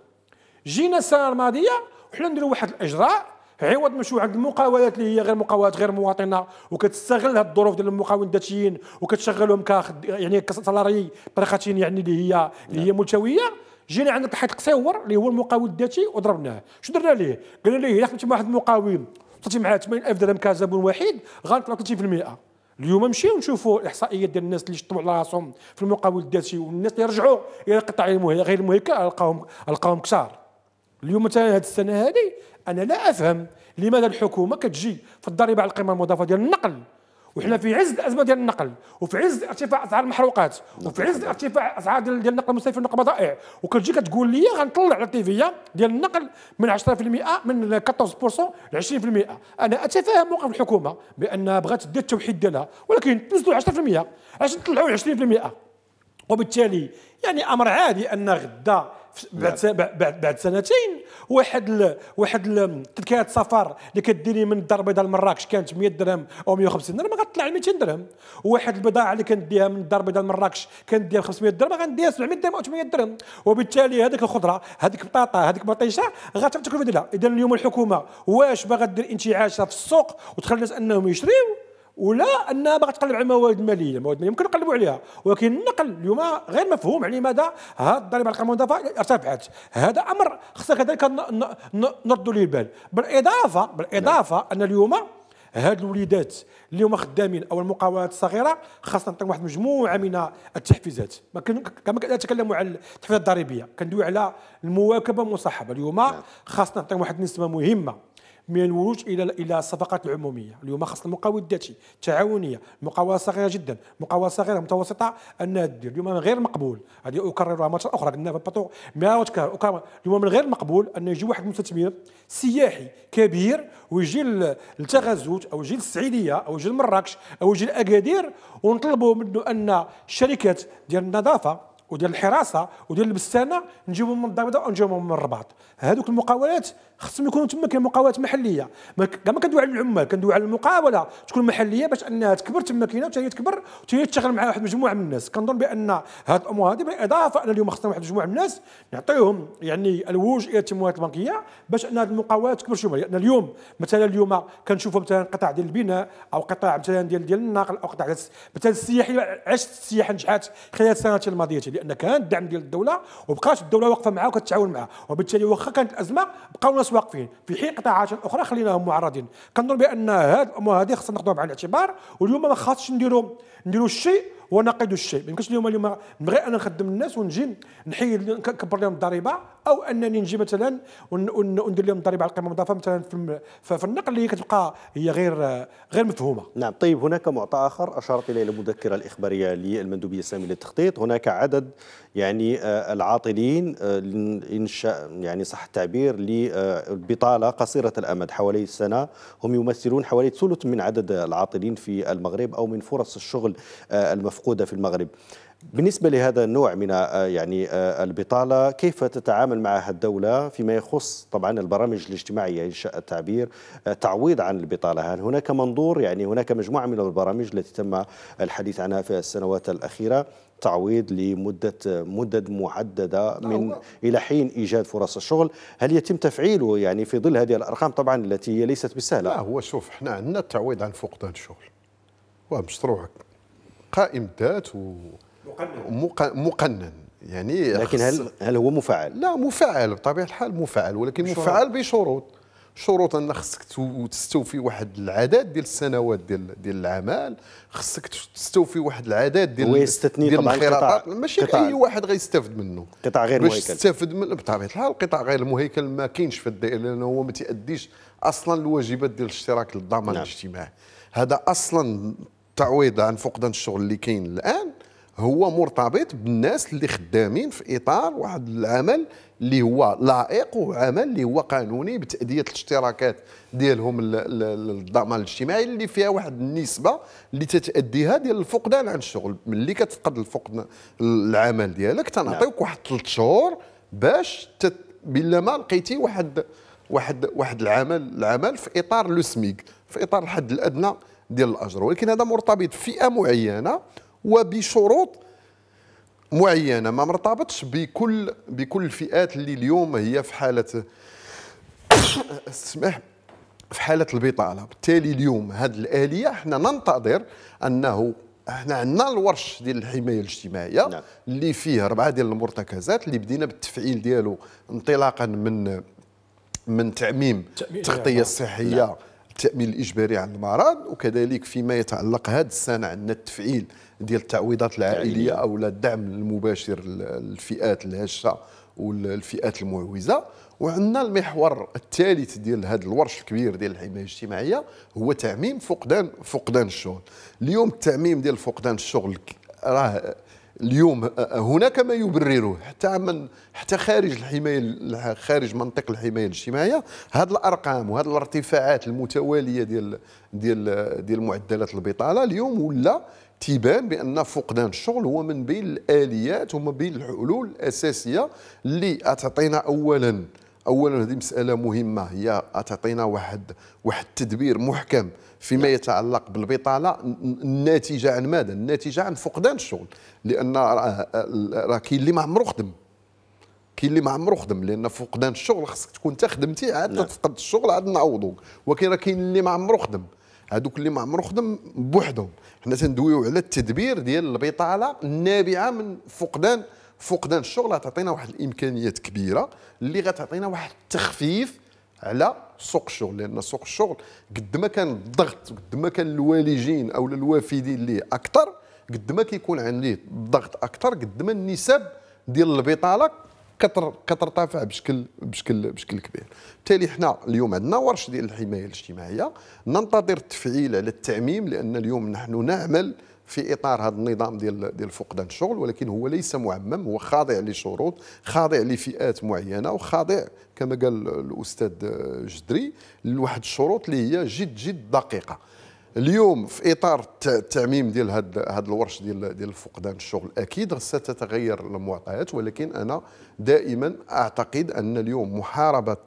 جينا السنه الماضيه وحنا نديروا واحد الاجراء عوض ما مشوا عند المقاولات اللي هي غير مقاولات غير مواطنه وكتستغل هاد الظروف ديال المقاولين الذاتيين وكتشغلهم ك يعني كسالاري طريقه يعني اللي هي اللي هي نعم. ملتويه جينا عند الحيط قصيور اللي هو المقاول الذاتي وضربناه شو درنا ليه؟ قلنا ليه الا خدمتي مع واحد المقاول وصلتي معاه 80000 درهم كزبون واحد غنطلع 30% اليوم نمشيو نشوفوا الاحصائيات ديال الناس اللي شطبوا على راسهم في المقاول الذاتي والناس اللي رجعوا الى القطاع غير المهيكل لقاهم لقاهم كثار اليوم مثلا هذه السنه هذه انا لا افهم لماذا الحكومه كتجي في الضريبه على القيمه المضافه ديال النقل وحنا في عز الازمه ديال النقل وفي عز ارتفاع اسعار المحروقات وفي عز ارتفاع اسعار ديال, النقل المستهلك النقل البضائع وكتجي كتقول لي غنطلع على التيفيه ديال النقل من 10% من 14% ل 20% انا اتفاهم موقف الحكومه بانها بغات دير التوحيد ديالها ولكن تنزلوا 10% عشان تطلعوا 20% وبالتالي يعني امر عادي ان غدا بعد بعد بعد سنتين واحد ل... واحد ل... تذكره سفر اللي كديني من الدار البيضاء لمراكش كانت 100 درهم او 150 درهم غتطلع 200 درهم واحد البضاعه اللي كنديها من الدار البيضاء لمراكش كنديها ب 500 درهم غنديها 700 درهم او 800 درهم وبالتالي هذيك الخضره هذيك البطاطا هذيك البطيشه غتعرف في ديالها اذا اليوم الحكومه واش باغا دير انتعاشه في السوق وتخلي الناس انهم يشريو ولا انها باغا تقلب على المواد الماليه، المواد الماليه يمكن نقلبوا عليها، ولكن النقل اليوم غير مفهوم يعني لماذا هذه الضريبه على المنضفه ارتفعت، هذا امر خصنا كذلك نردوا ليه البال، بالاضافه بالاضافه نعم. ان اليوم هاد الوليدات اللي هما خدامين او المقاولات الصغيره خاصنا نعطيهم واحد المجموعه من التحفيزات ما كما كنتكلموا على التحفيزات الضريبيه كندوي على المواكبه المصاحبه اليوم نعم. خاصنا نعطيهم واحد النسبه مهمه من الولوج الى الى الصفقات العموميه اليوم خاص المقاول الذاتي التعاونيه مقاوله صغيره جدا مقاوله صغيره متوسطه انها دير اليوم من غير مقبول هذه اكررها مره اخرى قلنا في الباطو مئات وتكرر اليوم من غير مقبول ان يجي واحد مستثمر سياحي كبير ويجي لتغزوت او يجي للسعيديه او يجي لمراكش او يجي لاكادير ونطلبوا منه ان الشركات ديال النظافه وديال الحراسه وديال البستانه نجيبهم من الدار ونجيبهم من الرباط هذوك المقاولات خصهم يكونوا تما كاين مقاولات محليه ما كندوي على العمال كندوي على المقاوله تكون محليه باش انها تكبر تما كاينه وتهي تكبر وتهي تشتغل مع واحد المجموعه من الناس كنظن بان هاد الامور هذه بالاضافه ان اليوم خصنا واحد المجموعه من الناس نعطيهم يعني الوج الى التمويلات البنكيه باش ان هاد المقاولات تكبر شويه لان اليوم مثلا اليوم كنشوفوا مثلا قطاع ديال البناء او قطاع مثلا ديال ديال النقل او قطاع مثلا السياحي عشت السياحه نجحت خلال السنوات الماضيه لان كان الدعم ديال الدوله وبقات الدوله واقفه معاها وكتعاون معاها وبالتالي واخا كانت الازمه بقاو الناس واقفين في حين قطاعات اخرى خليناهم معرضين كنظن بان هاد الامور هذه خصنا ناخذوها بعين الاعتبار واليوم ما خاصش نديروا نديروا الشيء ونقد الشيء ما يمكنش اليوم اليوم نبغي انا نخدم الناس ونجي نحيد نكبر لهم الضريبه او انني نجي مثلا وندير لهم الضريبه على القيمه المضافه مثلا في النقل اللي كتبقى هي غير غير مفهومه. نعم طيب هناك معطى اخر اشارت اليه المذكره الاخباريه للمندوبيه الساميه للتخطيط هناك عدد يعني آه، العاطلين انشاء آه، يعني صح التعبير لبطاله آه، قصيره الامد حوالي السنه هم يمثلون حوالي ثلث من عدد العاطلين في المغرب او من فرص الشغل آه، المفقودة في المغرب بالنسبة لهذا النوع من آه، يعني آه، البطالة كيف تتعامل معها الدولة فيما يخص طبعا البرامج الاجتماعية إن شاء التعبير تعويض عن البطالة هل هناك منظور يعني هناك مجموعة من البرامج التي تم الحديث عنها في السنوات الأخيرة تعويض لمدة مدد محددة من نعم. إلى حين إيجاد فرص الشغل هل يتم تفعيله يعني في ظل هذه الأرقام طبعا التي هي ليست بالسهلة لا هو شوف احنا عندنا التعويض عن فقدان الشغل ومشروع قائم ذات ومقنن يعني لكن هل هل هو مفعل؟ لا مفعل بطبيعه الحال مفعل ولكن بشروط. مفعل بشروط شروط ان خصك تستوفي واحد العدد ديال السنوات ديال ديال العمل خصك تستوفي واحد العدد ديال ويستثني ديال الخراطات ماشي قطاع. اي واحد غيستافد منه قطاع غير باش مهيكل باش تستافد من بطبيعه الحال القطاع غير المهيكل ما كاينش في الدائره لانه هو ما تاديش اصلا الواجبات ديال الاشتراك للضمان نعم. الاجتماعي هذا اصلا التعويض عن فقدان الشغل اللي كاين الان هو مرتبط بالناس اللي خدامين في اطار واحد العمل اللي هو لائق وعمل اللي هو قانوني بتاديه الاشتراكات ديالهم الضمان الاجتماعي اللي فيها واحد النسبه اللي تتاديها ديال الفقدان عن الشغل ملي كتفقد الفقدان العمل ديالك تنعطيوك واحد ثلاث شهور باش تت... بلا ما لقيتي واحد واحد واحد العمل العمل في اطار لو سميك في اطار الحد الادنى ديال الاجر ولكن هذا مرتبط بفئه معينه وبشروط معينه ما مرتبطش بكل بكل الفئات اللي اليوم هي في حاله (coughs) اسمح في حاله البطاله بالتالي اليوم هذه الاليه احنا ننتظر انه احنا عندنا الورش ديال الحمايه الاجتماعيه نعم. اللي فيه اربعه ديال المرتكزات اللي بدينا بالتفعيل ديالو انطلاقا من من تعميم التغطيه نعم. الصحيه نعم. التامين الاجباري على المرض وكذلك فيما يتعلق هذه السنه عندنا التفعيل ديال التعويضات العائليه او الدعم المباشر للفئات الهشه والفئات المعوزه وعندنا المحور الثالث ديال هذا الورش الكبير ديال الحمايه الاجتماعيه هو تعميم فقدان فقدان الشغل اليوم التعميم ديال فقدان الشغل راه اليوم هناك ما يبرره حتى من حتى خارج الحمايه خارج منطق الحمايه الاجتماعيه هاد الارقام وهاد الارتفاعات المتواليه ديال ديال ديال معدلات البطاله اليوم ولا تيبان بان فقدان الشغل هو من بين الاليات ومن بين الحلول الاساسيه اللي تعطينا اولا اولا هذه مساله مهمه هي تعطينا واحد واحد التدبير محكم فيما يتعلق بالبطاله الناتجه عن ماذا؟ الناتجه عن فقدان الشغل لان راه كاين اللي ما عمره خدم كاين اللي ما عمره خدم لان فقدان الشغل خصك تكون انت خدمتي عاد نعم. تفقد الشغل عاد نعوضوك ولكن راه كاين اللي ما عمره خدم هذوك اللي ما عمره خدم بوحدهم حنا تندويو على التدبير ديال البطاله النابعه من فقدان فقدان الشغل تعطينا واحد الامكانيات كبيره اللي غتعطينا واحد التخفيف على سوق الشغل لان سوق الشغل قد ما كان الضغط قد ما كان الوالجين او الوافدين ليه اكثر قد ما كيكون عندي الضغط اكثر قد ما النسب ديال البطاله كتر كترتفع بشكل بشكل بشكل كبير بالتالي حنا اليوم عندنا ورش ديال الحمايه الاجتماعيه ننتظر التفعيل على التعميم لان اليوم نحن نعمل في اطار هذا النظام ديال ديال فقدان الشغل ولكن هو ليس معمم هو خاضع لشروط خاضع لفئات معينه وخاضع كما قال الاستاذ جدري لواحد الشروط اللي هي جد جد دقيقه اليوم في اطار التعميم ديال هاد هاد الورش ديال ديال فقدان الشغل اكيد ستتغير المعطيات ولكن انا دائما اعتقد ان اليوم محاربه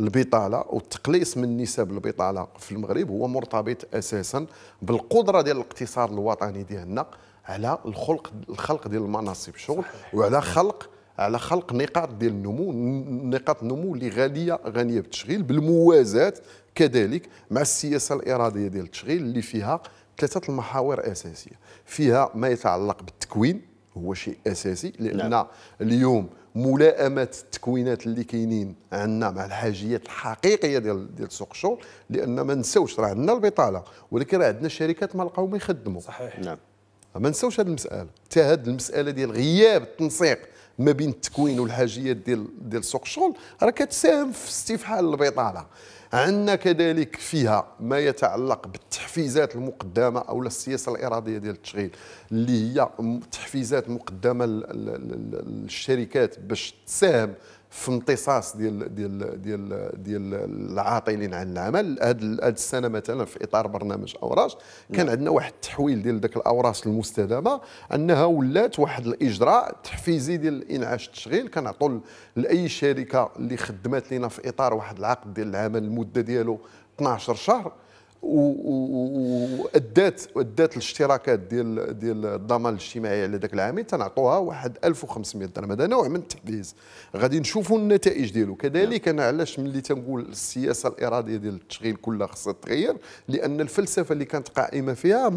البطاله والتقليص من نسب البطاله في المغرب هو مرتبط اساسا بالقدره ديال الاقتصاد الوطني ديالنا على الخلق الخلق ديال المناصب الشغل وعلى خلق على خلق نقاط ديال النمو نقاط النمو اللي غاليه غنيه بالتشغيل بالموازاه كذلك مع السياسه الاراديه ديال التشغيل اللي فيها ثلاثه المحاور اساسيه فيها ما يتعلق بالتكوين هو شيء اساسي لان نعم. اليوم ملائمه التكوينات اللي كاينين عندنا مع الحاجيات الحقيقيه ديال ديال سوق الشغل لان ما نساوش راه عندنا البطاله ولكن راه عندنا شركات ما لقاو ما يخدموا صحيح نعم ما نساوش هذه المساله حتى هذه المساله ديال غياب التنسيق ما بين التكوين والحاجيات ديال ديال سوق الشغل راه كتساهم في استفحال البطاله عندنا كذلك فيها ما يتعلق بالتحفيزات المقدمه او السياسه الاراديه ديال التشغيل اللي هي تحفيزات مقدمه للشركات باش تساهم في امتصاص ديال ديال ديال ديال العاطلين عن العمل هذه السنه مثلا في اطار برنامج اوراش نعم. كان عندنا واحد التحويل ديال ذاك الاوراش المستدامه انها ولات واحد الاجراء تحفيزي ديال انعاش التشغيل كنعطوا لاي شركه اللي خدمات لنا في اطار واحد العقد ديال العمل المده ديالو 12 شهر و... و... ادات ادات الاشتراكات ديال ديال الضمان الاجتماعي على ذاك العامل تنعطوها واحد 1500 درهم هذا نوع من التحفيز غادي نشوفوا النتائج ديالو كذلك انا علاش ملي تنقول السياسه الاراديه ديال التشغيل كلها خصها تتغير لان الفلسفه اللي كانت قائمه فيها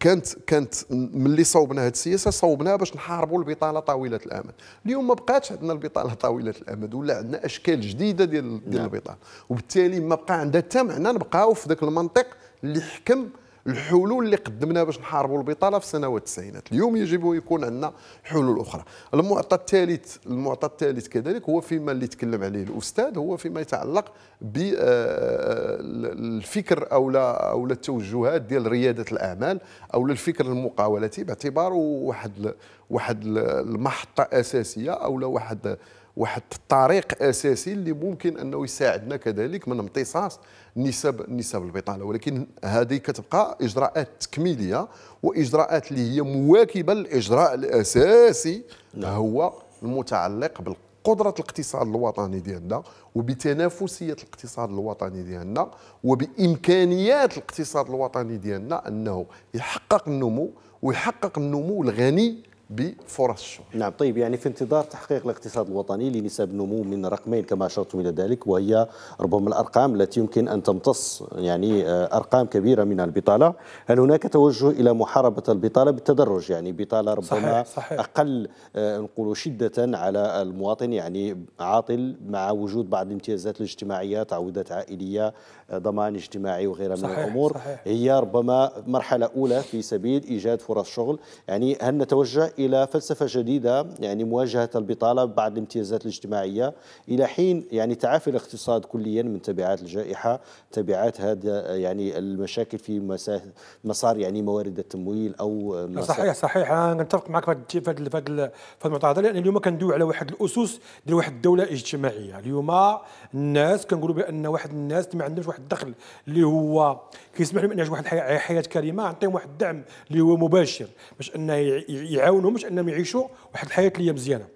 كانت كانت ملي صوبنا هذه السياسه صوبناها باش نحاربوا البطاله طويله الامد اليوم ما بقاتش عندنا البطاله طويله الامد ولا عندنا اشكال جديده ديال ديال نعم. البطاله وبالتالي ما بقى عندها حتى معنى نبقاو في ذاك المنطق اللي حكم الحلول اللي قدمناها باش نحاربوا البطاله في سنوات التسعينات اليوم يجب يكون عندنا حلول اخرى المعطى الثالث المعطى الثالث كذلك هو فيما اللي تكلم عليه الاستاذ هو فيما يتعلق بالفكر آه، آه، او لا او التوجهات ديال رياده الاعمال او الفكر المقاولتي باعتباره واحد واحد المحطه اساسيه او لا واحد واحد الطريق اساسي اللي ممكن انه يساعدنا كذلك من امتصاص نسب نسب البطاله ولكن هذه كتبقى اجراءات تكميليه واجراءات اللي هي مواكبه للاجراء الاساسي نعم. هو المتعلق بقدره الاقتصاد الوطني ديالنا وبتنافسيه الاقتصاد الوطني ديالنا وبامكانيات الاقتصاد الوطني ديالنا انه يحقق النمو ويحقق النمو الغني بفرص الشغل نعم طيب يعني في انتظار تحقيق الاقتصاد الوطني لنسب نمو من رقمين كما أشرت إلى ذلك وهي ربما الأرقام التي يمكن أن تمتص يعني آه، أرقام كبيرة من البطالة هل هناك توجه إلى محاربة البطالة بالتدرج يعني بطالة ربما صحيح صحيح. أقل آه، نقول شدة على المواطن يعني عاطل مع وجود بعض الامتيازات الاجتماعية تعويضات عائلية آه، ضمان اجتماعي وغيرها من الأمور صحيح. هي ربما مرحلة أولى في سبيل إيجاد فرص شغل يعني هل نتوجه الى فلسفه جديده يعني مواجهه البطاله بعد الامتيازات الاجتماعيه الى حين يعني تعافي الاقتصاد كليا من تبعات الجائحه تبعات هذا يعني المشاكل في مسار يعني موارد التمويل او صحيح صحيح انا نتفق معك في هذا المعترض لان اليوم كندوي على واحد الاسس ديال واحد الدوله اجتماعيه اليوم الناس كنقولوا بان واحد الناس ما عندهمش واحد الدخل اللي هو كيسمح لهم ان يعيشوا واحد الحياه كريمه نعطيهم واحد الدعم اللي هو مباشر باش انه يعاونوا لهمش انهم يعيشوا واحد الحياه اللي هي مزيانه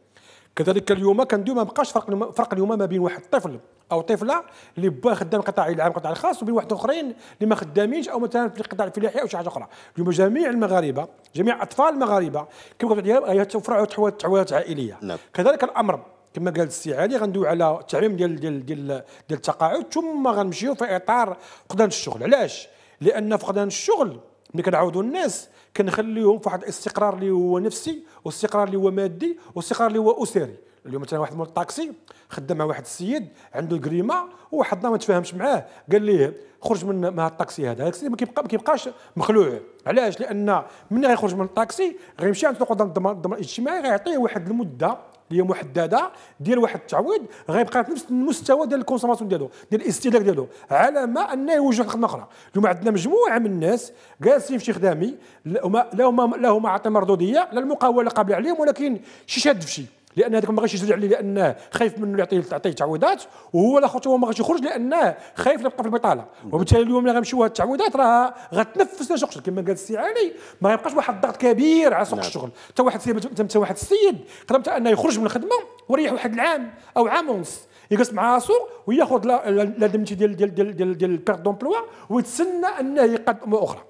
كذلك اليوم كان ديما مابقاش فرق فرق اليوم ما بين واحد الطفل او طفله اللي با خدام قطاع العام قطاع الخاص وبين واحد اخرين اللي ما خدامينش او مثلا في القطاع الفلاحي او شي حاجه اخرى اليوم جميع المغاربه جميع اطفال المغاربه كما قلت لك تفرعوا تحويات عائليه نعم. كذلك الامر كما قال السي علي غندوي على التعليم ديال ديال ديال ديال التقاعد ثم غنمشيو في اطار فقدان الشغل علاش لان فقدان الشغل ملي كنعاودوا الناس كنخليهم في واحد الاستقرار اللي هو نفسي واستقرار اللي هو مادي واستقرار اللي هو اسري اليوم مثلا واحد مول الطاكسي خدام مع واحد السيد عنده كريمه وحظنا ما تفاهمش معاه قال ليه خرج من مع الطاكسي هذا هذاك السيد ما كيبقى ما كيبقاش مخلوع علاش لان من غيخرج من الطاكسي غيمشي عند نقطه الضمان الاجتماعي غيعطيه واحد المده اللي هي محدده ديال واحد التعويض غيبقى في نفس المستوى ديال الكونسوماسيون ديالو ديال الاستهلاك ديالو على ما انه يوجه خدمه اخرى اليوم عندنا مجموعه من الناس جالسين في شي خدامي لا هما لا هما عاطي مردوديه لا المقاوله قابله عليهم ولكن شي شاد في شي لان هذاك ما غاش يرجع عليه لانه خايف منه يعطيه تعطيه تعويضات وهو الاخر هو ما غاش يخرج لانه خايف يبقى في البطاله وبالتالي اليوم اللي غنمشيو هاد التعويضات راه غتنفس سوق الشغل كما قال السي علي ما غيبقاش واحد الضغط كبير على سوق الشغل حتى واحد حتى واحد السيد قدرت انه يخرج من الخدمه وريح واحد العام او عام ونص يجلس مع راسو وياخذ لا ديال ديال ديال ديال, ديال, دومبلوا ويتسنى انه يقدم اخرى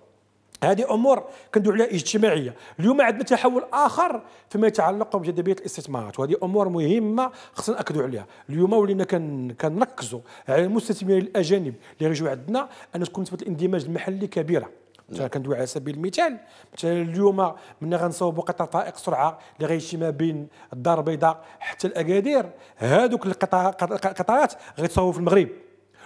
هذه امور كندوي عليها اجتماعيه اليوم عندنا تحول اخر فيما يتعلق بجاذبيه الاستثمارات وهذه امور مهمه خصنا ناكدوا عليها اليوم ولينا كنركزوا على المستثمرين الاجانب اللي رجعوا عندنا ان تكون نسبه الاندماج المحلي كبيره مثلا كندوي على سبيل المثال مثلا اليوم ملي غنصوبوا قطار طائق سرعه اللي غيمشي ما بين الدار البيضاء حتى الاكادير هذوك القطارات غيتصوبوا في المغرب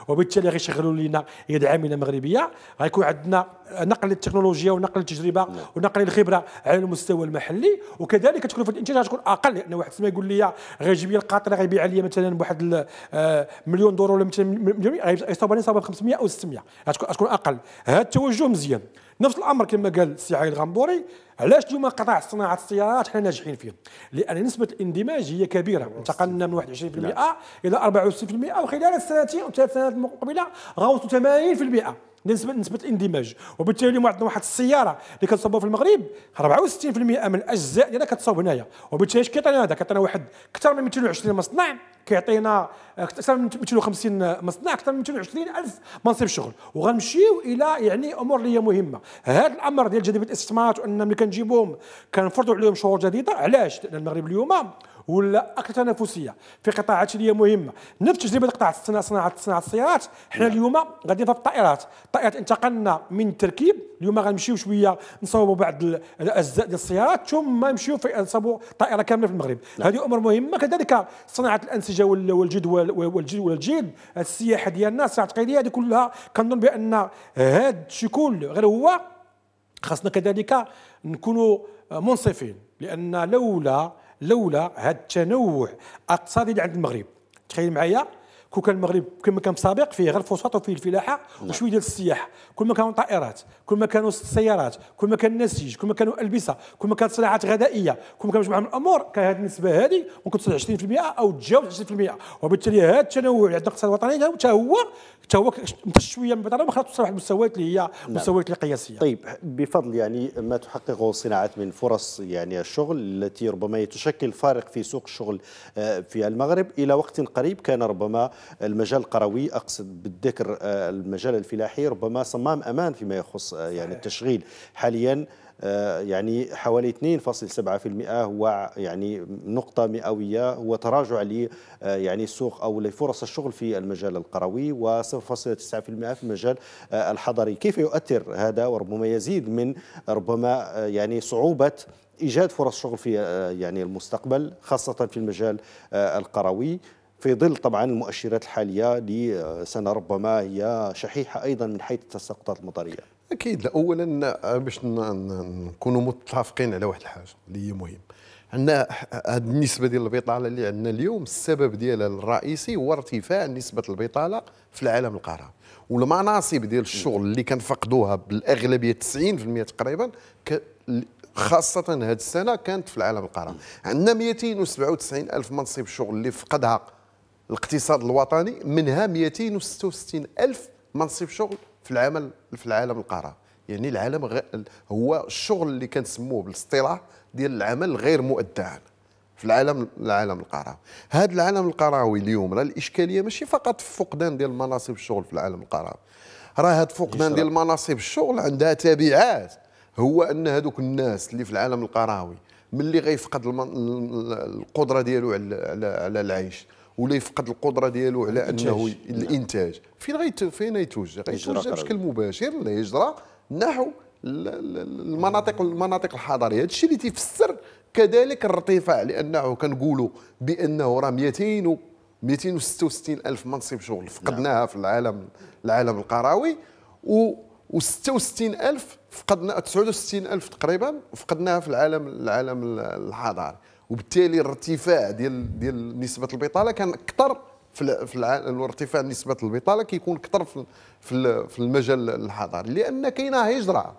وبالتالي غيشغلوا لنا يد عامله مغربيه غيكون عندنا نقل التكنولوجيا ونقل التجربه نعم. ونقل الخبره على المستوى المحلي وكذلك تكون في الانتاج تكون اقل لان واحد ما يقول لي غيجيب لي القاطره غيبيع لي مثلا بواحد آه، مليون دولار ولا مليون غيصاوبني صواب 500 او 600 غتكون اقل هذا التوجه مزيان نفس الامر كما قال السي عايد الغنبوري علاش اليوم قطاع صناعه السيارات حنا ناجحين فيه لان نسبه الاندماج هي كبيره انتقلنا من 21% نعم. الى 64% وخلال السنتين او ثلاث سنوات المقبله غوصوا 80% نسبة نسبة الاندماج وبالتالي اليوم عندنا واحد السيارة اللي كتصوب في المغرب 64% من الاجزاء ديالها كتصوب هنايا وبالتالي اش كيعطينا هذا كيعطينا واحد اكثر من 220 مصنع كيعطينا اكثر من 250 مصنع اكثر من 220 الف منصب شغل وغنمشيو الى يعني امور اللي هي مهمه هذا الامر ديال جذب الاستثمارات وان ملي كنجيبوهم كنفرضوا عليهم شهور جديده علاش؟ لان المغرب اليوم ولا اكثر تنافسيه في قطاعات اللي هي مهمه نفس تجربه قطاع صناعه صناعه صناعه السيارات حنا نعم. اليوم غادي في الطائرات الطائرات انتقلنا من التركيب اليوم غنمشيو شويه نصاوبوا بعض الاجزاء ديال السيارات ثم نمشيو في نصاوبوا طائره كامله في المغرب نعم. هذه امور مهمه كذلك صناعه الانسجه والجدول والجلد السياحه ديالنا السياحه التقليديه هذه كلها كنظن بان هذا الشيء كله غير هو خاصنا كذلك نكونوا منصفين لان لولا لولا هذا التنوع الاقتصادي اللي عند المغرب تخيل معايا كون كان المغرب كما كان سابق فيه غير الفسطاط وفيه الفلاحه نعم. وشويه ديال السياح كل ما كانوا طائرات كل ما كانوا السيارات كل ما كان النسيج كل ما كانوا البسه كل ما كانت صناعات غذائيه كل ما كان مجموعه من الامور كان هذه النسبه هذه ممكن تصل 20% او تتجاوز 20% وبالتالي هذا التنوع عندنا الاقتصاد الوطني حتى هو حتى هو امتص شويه من بعد على خلاص توصل لواحد المستويات اللي هي نعم. مستويات القياسيه طيب بفضل يعني ما تحققه الصناعات من فرص يعني الشغل التي ربما تشكل فارق في سوق الشغل آه، في المغرب الى وقت قريب كان ربما المجال القروي اقصد بالذكر آه، المجال الفلاحي ربما صمام امان فيما يخص آه، يعني التشغيل حاليا آه، يعني حوالي 2.7% هو يعني نقطة مئوية هو تراجع ل آه، يعني السوق أو لفرص الشغل في المجال القروي و0.9% في المجال آه، الحضري كيف يؤثر هذا وربما يزيد من ربما يعني صعوبة إيجاد فرص شغل في يعني المستقبل خاصة في المجال القروي في ظل طبعا المؤشرات الحاليه لسنه ربما هي شحيحه ايضا من حيث التساقطات المطريه اكيد اولا باش نكونوا متفقين على واحد الحاجه اللي هي مهم عندنا هذه النسبه ديال البطاله اللي عندنا اليوم السبب ديالها الرئيسي هو ارتفاع نسبه البطاله في العالم القرار والمناصب ديال الشغل اللي كنفقدوها بالاغلبيه 90% تقريبا خاصة هذه السنة كانت في العالم القرار عندنا 297 ألف منصب شغل اللي فقدها الاقتصاد الوطني منها 266 ألف منصب شغل في العمل في العالم القاره يعني العالم غ... هو الشغل اللي كنسموه بالاصطلاح ديال العمل غير مؤدعا في العالم العالم القراوي هذا العالم القراوي اليوم راه الاشكاليه ماشي فقط في فقدان ديال مناصب الشغل في العالم القراوي راه هذا فقدان ديال مناصب الشغل عندها تبعات هو ان هذوك الناس اللي في العالم من ملي غيفقد القدره ديالو على على العيش ولا يفقد القدره ديالو على انه نعم. الانتاج فين غيت فين يتوجه غيتوجه بشكل مباشر للهجره نحو المناطق المناطق الحضريه هذا الشيء اللي تيفسر كذلك الارتفاع لانه كنقولوا بانه راه 200 266 الف منصب شغل فقدناها نعم. في العالم العالم القروي و و66 الف فقدنا 69 الف تقريبا فقدناها في العالم العالم الحضاري وبالتالي الارتفاع ديال ديال نسبه البطاله كان اكثر في الارتفاع نسبه البطاله كيكون اكثر في في المجال الحضاري لان كاينه هجره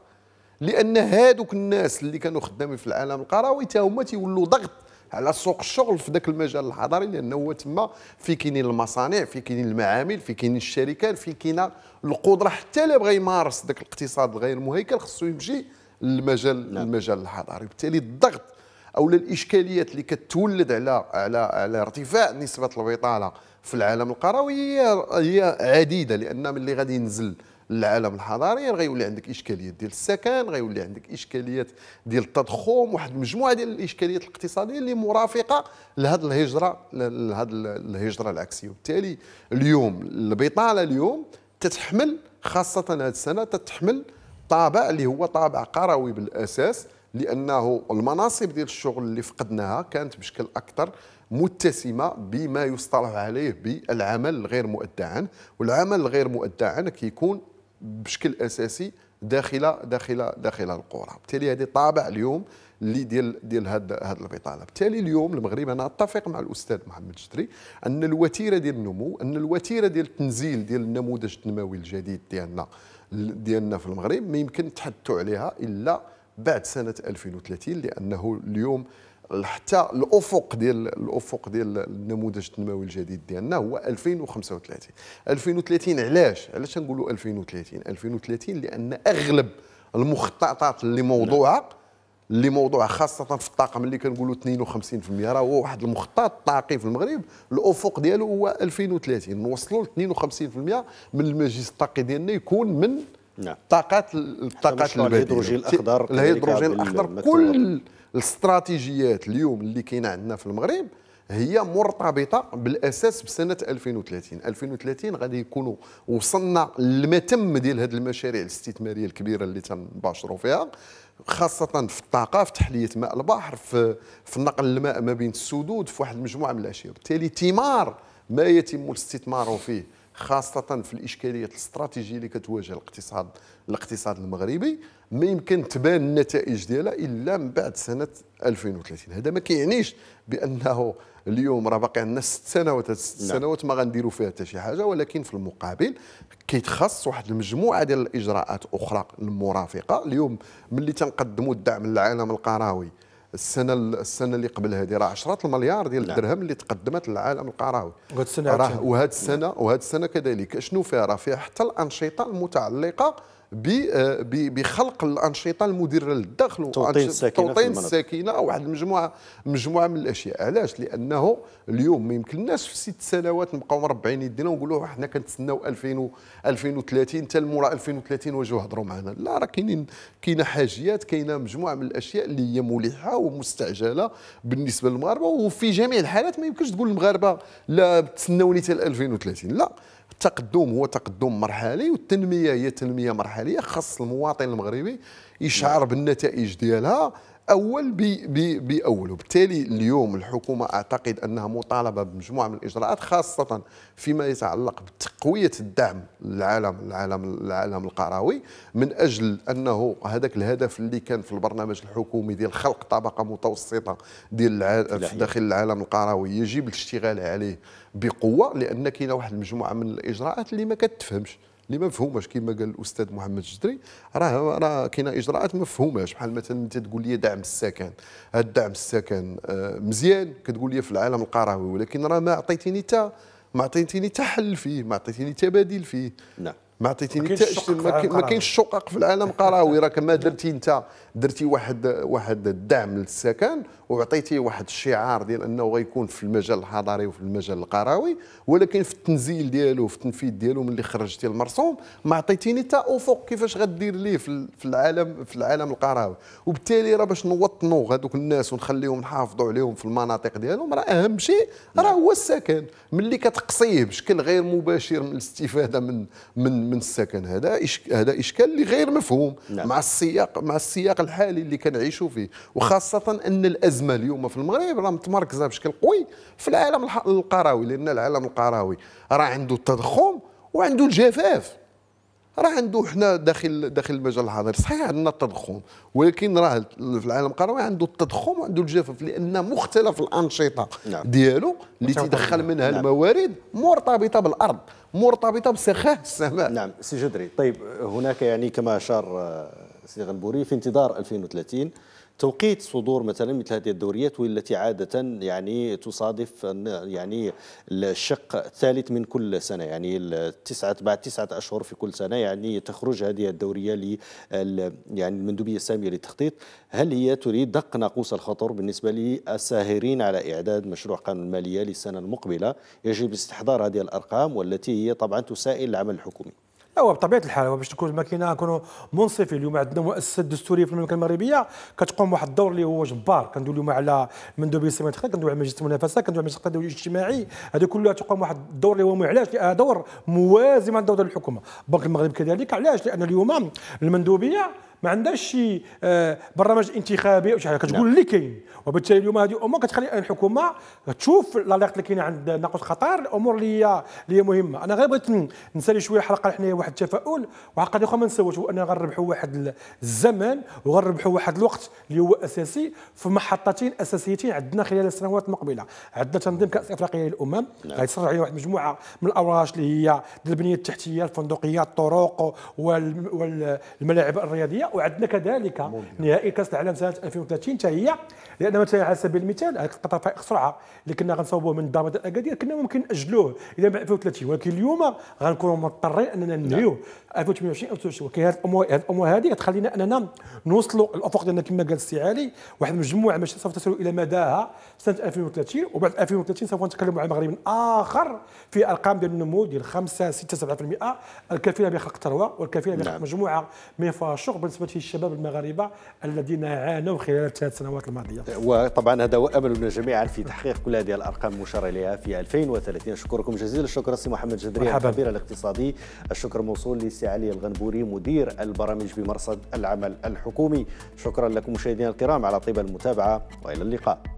لان هادوك الناس اللي كانوا خدامين في العالم القروي حتى هما تيولوا ضغط على سوق الشغل في ذاك المجال الحضاري لان هو تما في كاينين المصانع في كاينين المعامل في كاينين الشركات في كاينه القدره حتى اللي بغى يمارس ذاك الاقتصاد الغير مهيكل خصو يمشي للمجال المجال نعم. الحضاري وبالتالي الضغط او للاشكاليات اللي كتولد على على على ارتفاع نسبه البطاله في العالم القروي هي هي عديده لان ملي غادي ينزل للعالم الحضاري غيولي عندك اشكاليات ديال السكن غيولي عندك اشكاليات ديال التضخم واحد المجموعه ديال الاشكاليات الاقتصاديه اللي مرافقه لهذ الهجره لهذ الهجره العكسيه وبالتالي اليوم البطاله اليوم تتحمل خاصه هذه السنه تتحمل طابع اللي هو طابع قروي بالاساس لانه المناصب ديال الشغل اللي فقدناها كانت بشكل اكثر متسمه بما يصطلح عليه بالعمل الغير مؤدى والعمل الغير مؤدى كيكون بشكل اساسي داخل داخل داخل القرى بالتالي هذه طابع اليوم اللي ديال ديال هاد هاد البطاله بالتالي اليوم المغرب انا اتفق مع الاستاذ محمد الجدري ان الوتيره ديال النمو ان الوتيره ديال التنزيل ديال النموذج التنموي الجديد ديالنا ديالنا في المغرب ما يمكن نتحدثوا عليها الا بعد سنه 2030 لانه اليوم حتى الافق ديال الافق ديال النموذج التنموي الجديد ديالنا هو 2035 2030 علاش علاش نقولوا 2030 2030 لان اغلب المخططات اللي موضوعه نعم. اللي موضوع خاصة في الطاقم اللي كنقولوا 52% راه هو واحد المخطط طاقي في المغرب الافق ديالو هو 2030 نوصلوا ل 52% من المجلس الطاقي ديالنا يكون من نعم. طاقات الطاقات الهيدروجين الاخضر الهيدروجين الاخضر كل الاستراتيجيات اليوم اللي كاينه عندنا في المغرب هي مرتبطه بالاساس بسنه 2030 2030 غادي يكونوا وصلنا للمتم ديال هذه المشاريع الاستثماريه الكبيره اللي تنباشروا فيها خاصة في الطاقة في تحلية ماء البحر في, في نقل الماء ما بين السدود في واحد المجموعة من الأشياء بالتالي ثمار ما يتم الاستثمار فيه خاصه في الاشكاليات الاستراتيجيه اللي كتواجه الاقتصاد الاقتصاد المغربي ما يمكن تبان النتائج ديالها الا من بعد سنه 2030 هذا ما كيعنيش بانه اليوم راه باقي عندنا ست سنوات هاد ست نعم. سنوات ما غنديروا فيها حتى شي حاجه ولكن في المقابل كيتخص واحد المجموعه ديال الاجراءات اخرى المرافقه اليوم ملي تنقدموا الدعم للعالم القروي السنه السنه اللي قبل هذه راه عشرات المليار ديال نعم. الدرهم اللي تقدمت للعالم القراوي وهاد السنه راه وهاد السنه وهاد السنه كذلك شنو فيها راه فيها حتى الانشطه المتعلقه آه، بخلق الانشطه المديره للدخل توطين الساكنه توطين الساكنه واحد المجموعه مجموعه من الاشياء علاش لانه اليوم ما يمكنناش في ست سنوات نبقاو مربعين يدينا ونقولوا حنا كنتسناو 2000 2030 حتى المورا 2030 واجوا هضروا معنا لا راه كاينين كاينه حاجيات كاينه مجموعه من الاشياء اللي هي ملحه ومستعجله بالنسبه للمغاربه وفي جميع الحالات ما يمكنش تقول المغاربه لا تسناوني حتى 2030 لا التقدم هو تقدم مرحلي والتنميه هي تنميه مرحليه خاص المواطن المغربي يشعر بالنتائج ديالها اول باول وبالتالي اليوم الحكومه اعتقد انها مطالبه بمجموعه من الاجراءات خاصه فيما يتعلق بتقويه الدعم للعالم العالم العالم القروي من اجل انه هذاك الهدف اللي كان في البرنامج الحكومي ديال خلق طبقه متوسطه ديال داخل العالم القروي يجب الاشتغال عليه بقوه لان كاينه واحد المجموعه من الاجراءات اللي ما كتفهمش اللي ما مفهوماش كما قال الاستاذ محمد الجدري راه راه كاينه اجراءات ما مفهوماش بحال مثلا انت تقول لي دعم السكن هذا الدعم السكن آه، مزيان كتقول لي في العالم القروي ولكن راه ما عطيتيني حتى ما عطيتيني حتى حل فيه ما عطيتيني تبادل فيه نعم ما عطيتيني حتى ما كاينش شقق في العالم القروي راك ما درتي انت درتي واحد واحد الدعم للسكن وعطيتي واحد الشعار ديال انه غيكون في المجال الحضاري وفي المجال القروي ولكن في التنزيل ديالو في التنفيذ ديالو ملي خرجتي المرسوم ما عطيتيني حتى افق كيفاش غدير ليه في العالم في العالم القروي وبالتالي راه باش نوطنوا هذوك الناس ونخليهم نحافظوا عليهم في المناطق ديالهم راه اهم شيء راه هو السكن ملي كتقصيه بشكل غير مباشر من الاستفاده من من من السكن هذا هذا اشكال اللي غير مفهوم نعم. مع السياق مع السياق الحالي اللي كنعيشوا فيه وخاصه ان الأز الازمه اليوم في المغرب راه متمركزه بشكل قوي في العالم القروي لان العالم القروي راه عنده التضخم وعنده الجفاف راه عنده حنا داخل داخل المجال الحاضر صحيح عندنا التضخم ولكن راه في العالم القروي عنده التضخم وعنده الجفاف لان مختلف الانشطه نعم. ديالو اللي تيدخل منها نعم. الموارد مرتبطه بالارض مرتبطه بسخاء السماء نعم سي جدري طيب هناك يعني كما اشار آه، سي غنبوري في انتظار 2030 توقيت صدور مثلا مثل هذه الدوريات والتي عادة يعني تصادف يعني الشق الثالث من كل سنة يعني التسعة بعد تسعة أشهر في كل سنة يعني تخرج هذه الدورية ل يعني المندوبية السامية للتخطيط هل هي تريد دق ناقوس الخطر بالنسبة للساهرين على إعداد مشروع قانون المالية للسنة المقبلة يجب استحضار هذه الأرقام والتي هي طبعا تسائل العمل الحكومي هو بطبيعه الحال باش تكون الماكينه نكونوا منصفين اليوم عندنا مؤسسه دستوريه في المملكه المغربيه كتقوم واحد الدور اللي هو جبار كندوي اليوم على مندوبيه السمات الخير كندوي على مجلس المنافسه كندوي على المجلس الدولي الاجتماعي هذا كلها تقوم واحد الدور اللي هو علاش دور موازي مع دور الحكومه بنك المغرب كذلك علاش لان اليوم المندوبيه ما عندهاش شي آه، برنامج انتخابي او شي حاجه كتقول نعم. اللي كاين وبالتالي اليوم هذه الامور كتخلي الحكومه تشوف الاليرت اللي كاينه عند ناقص خطر الامور اللي هي اللي هي مهمه انا غير بغيت نسالي شويه حلقه حنايا واحد التفاؤل وحق اخرى ما نساوش ان غنربحوا واحد الزمن وغنربحوا واحد الوقت اللي هو اساسي في محطتين اساسيتين عندنا خلال السنوات المقبله عندنا تنظيم كاس افريقيا للامم نعم. غيتصرف عليه واحد المجموعه من الاوراش اللي هي البنيه التحتيه الفندقيه الطرق والملاعب الرياضيه وعندنا كذلك نهائي كاس العالم سنه 2030 حتى هي لان مثلا على سبيل المثال قطر فائق سرعه اللي كنا غنصوبوه من دار اكادير كنا ممكن ناجلوه الى 2030 ولكن اليوم غنكونوا مضطرين اننا ننهيوه 2028 2030 ولكن هذه الامور هذه الامور هذه غتخلينا اننا نوصلوا الافق ديالنا كما قال السي علي واحد المجموعه ماشي سوف تصل الى مداها سنه 2030 وبعد 2030 سوف نتكلم على مغرب اخر في ارقام ديال النمو ديال 5 6 7% الكفيله بخلق الثروه والكفيله بخلق نعم. مجموعه من فرص الشغل فيه الشباب المغاربه الذين عانوا خلال الثلاث سنوات الماضيه. وطبعا هذا هو أملنا جميعا في تحقيق كل هذه الارقام المشار اليها في 2030 اشكركم جزيل الشكر سي محمد جدري الخبير الاقتصادي الشكر موصول لسي علي الغنبوري مدير البرامج بمرصد العمل الحكومي شكرا لكم مشاهدينا الكرام على طيب المتابعه والى اللقاء.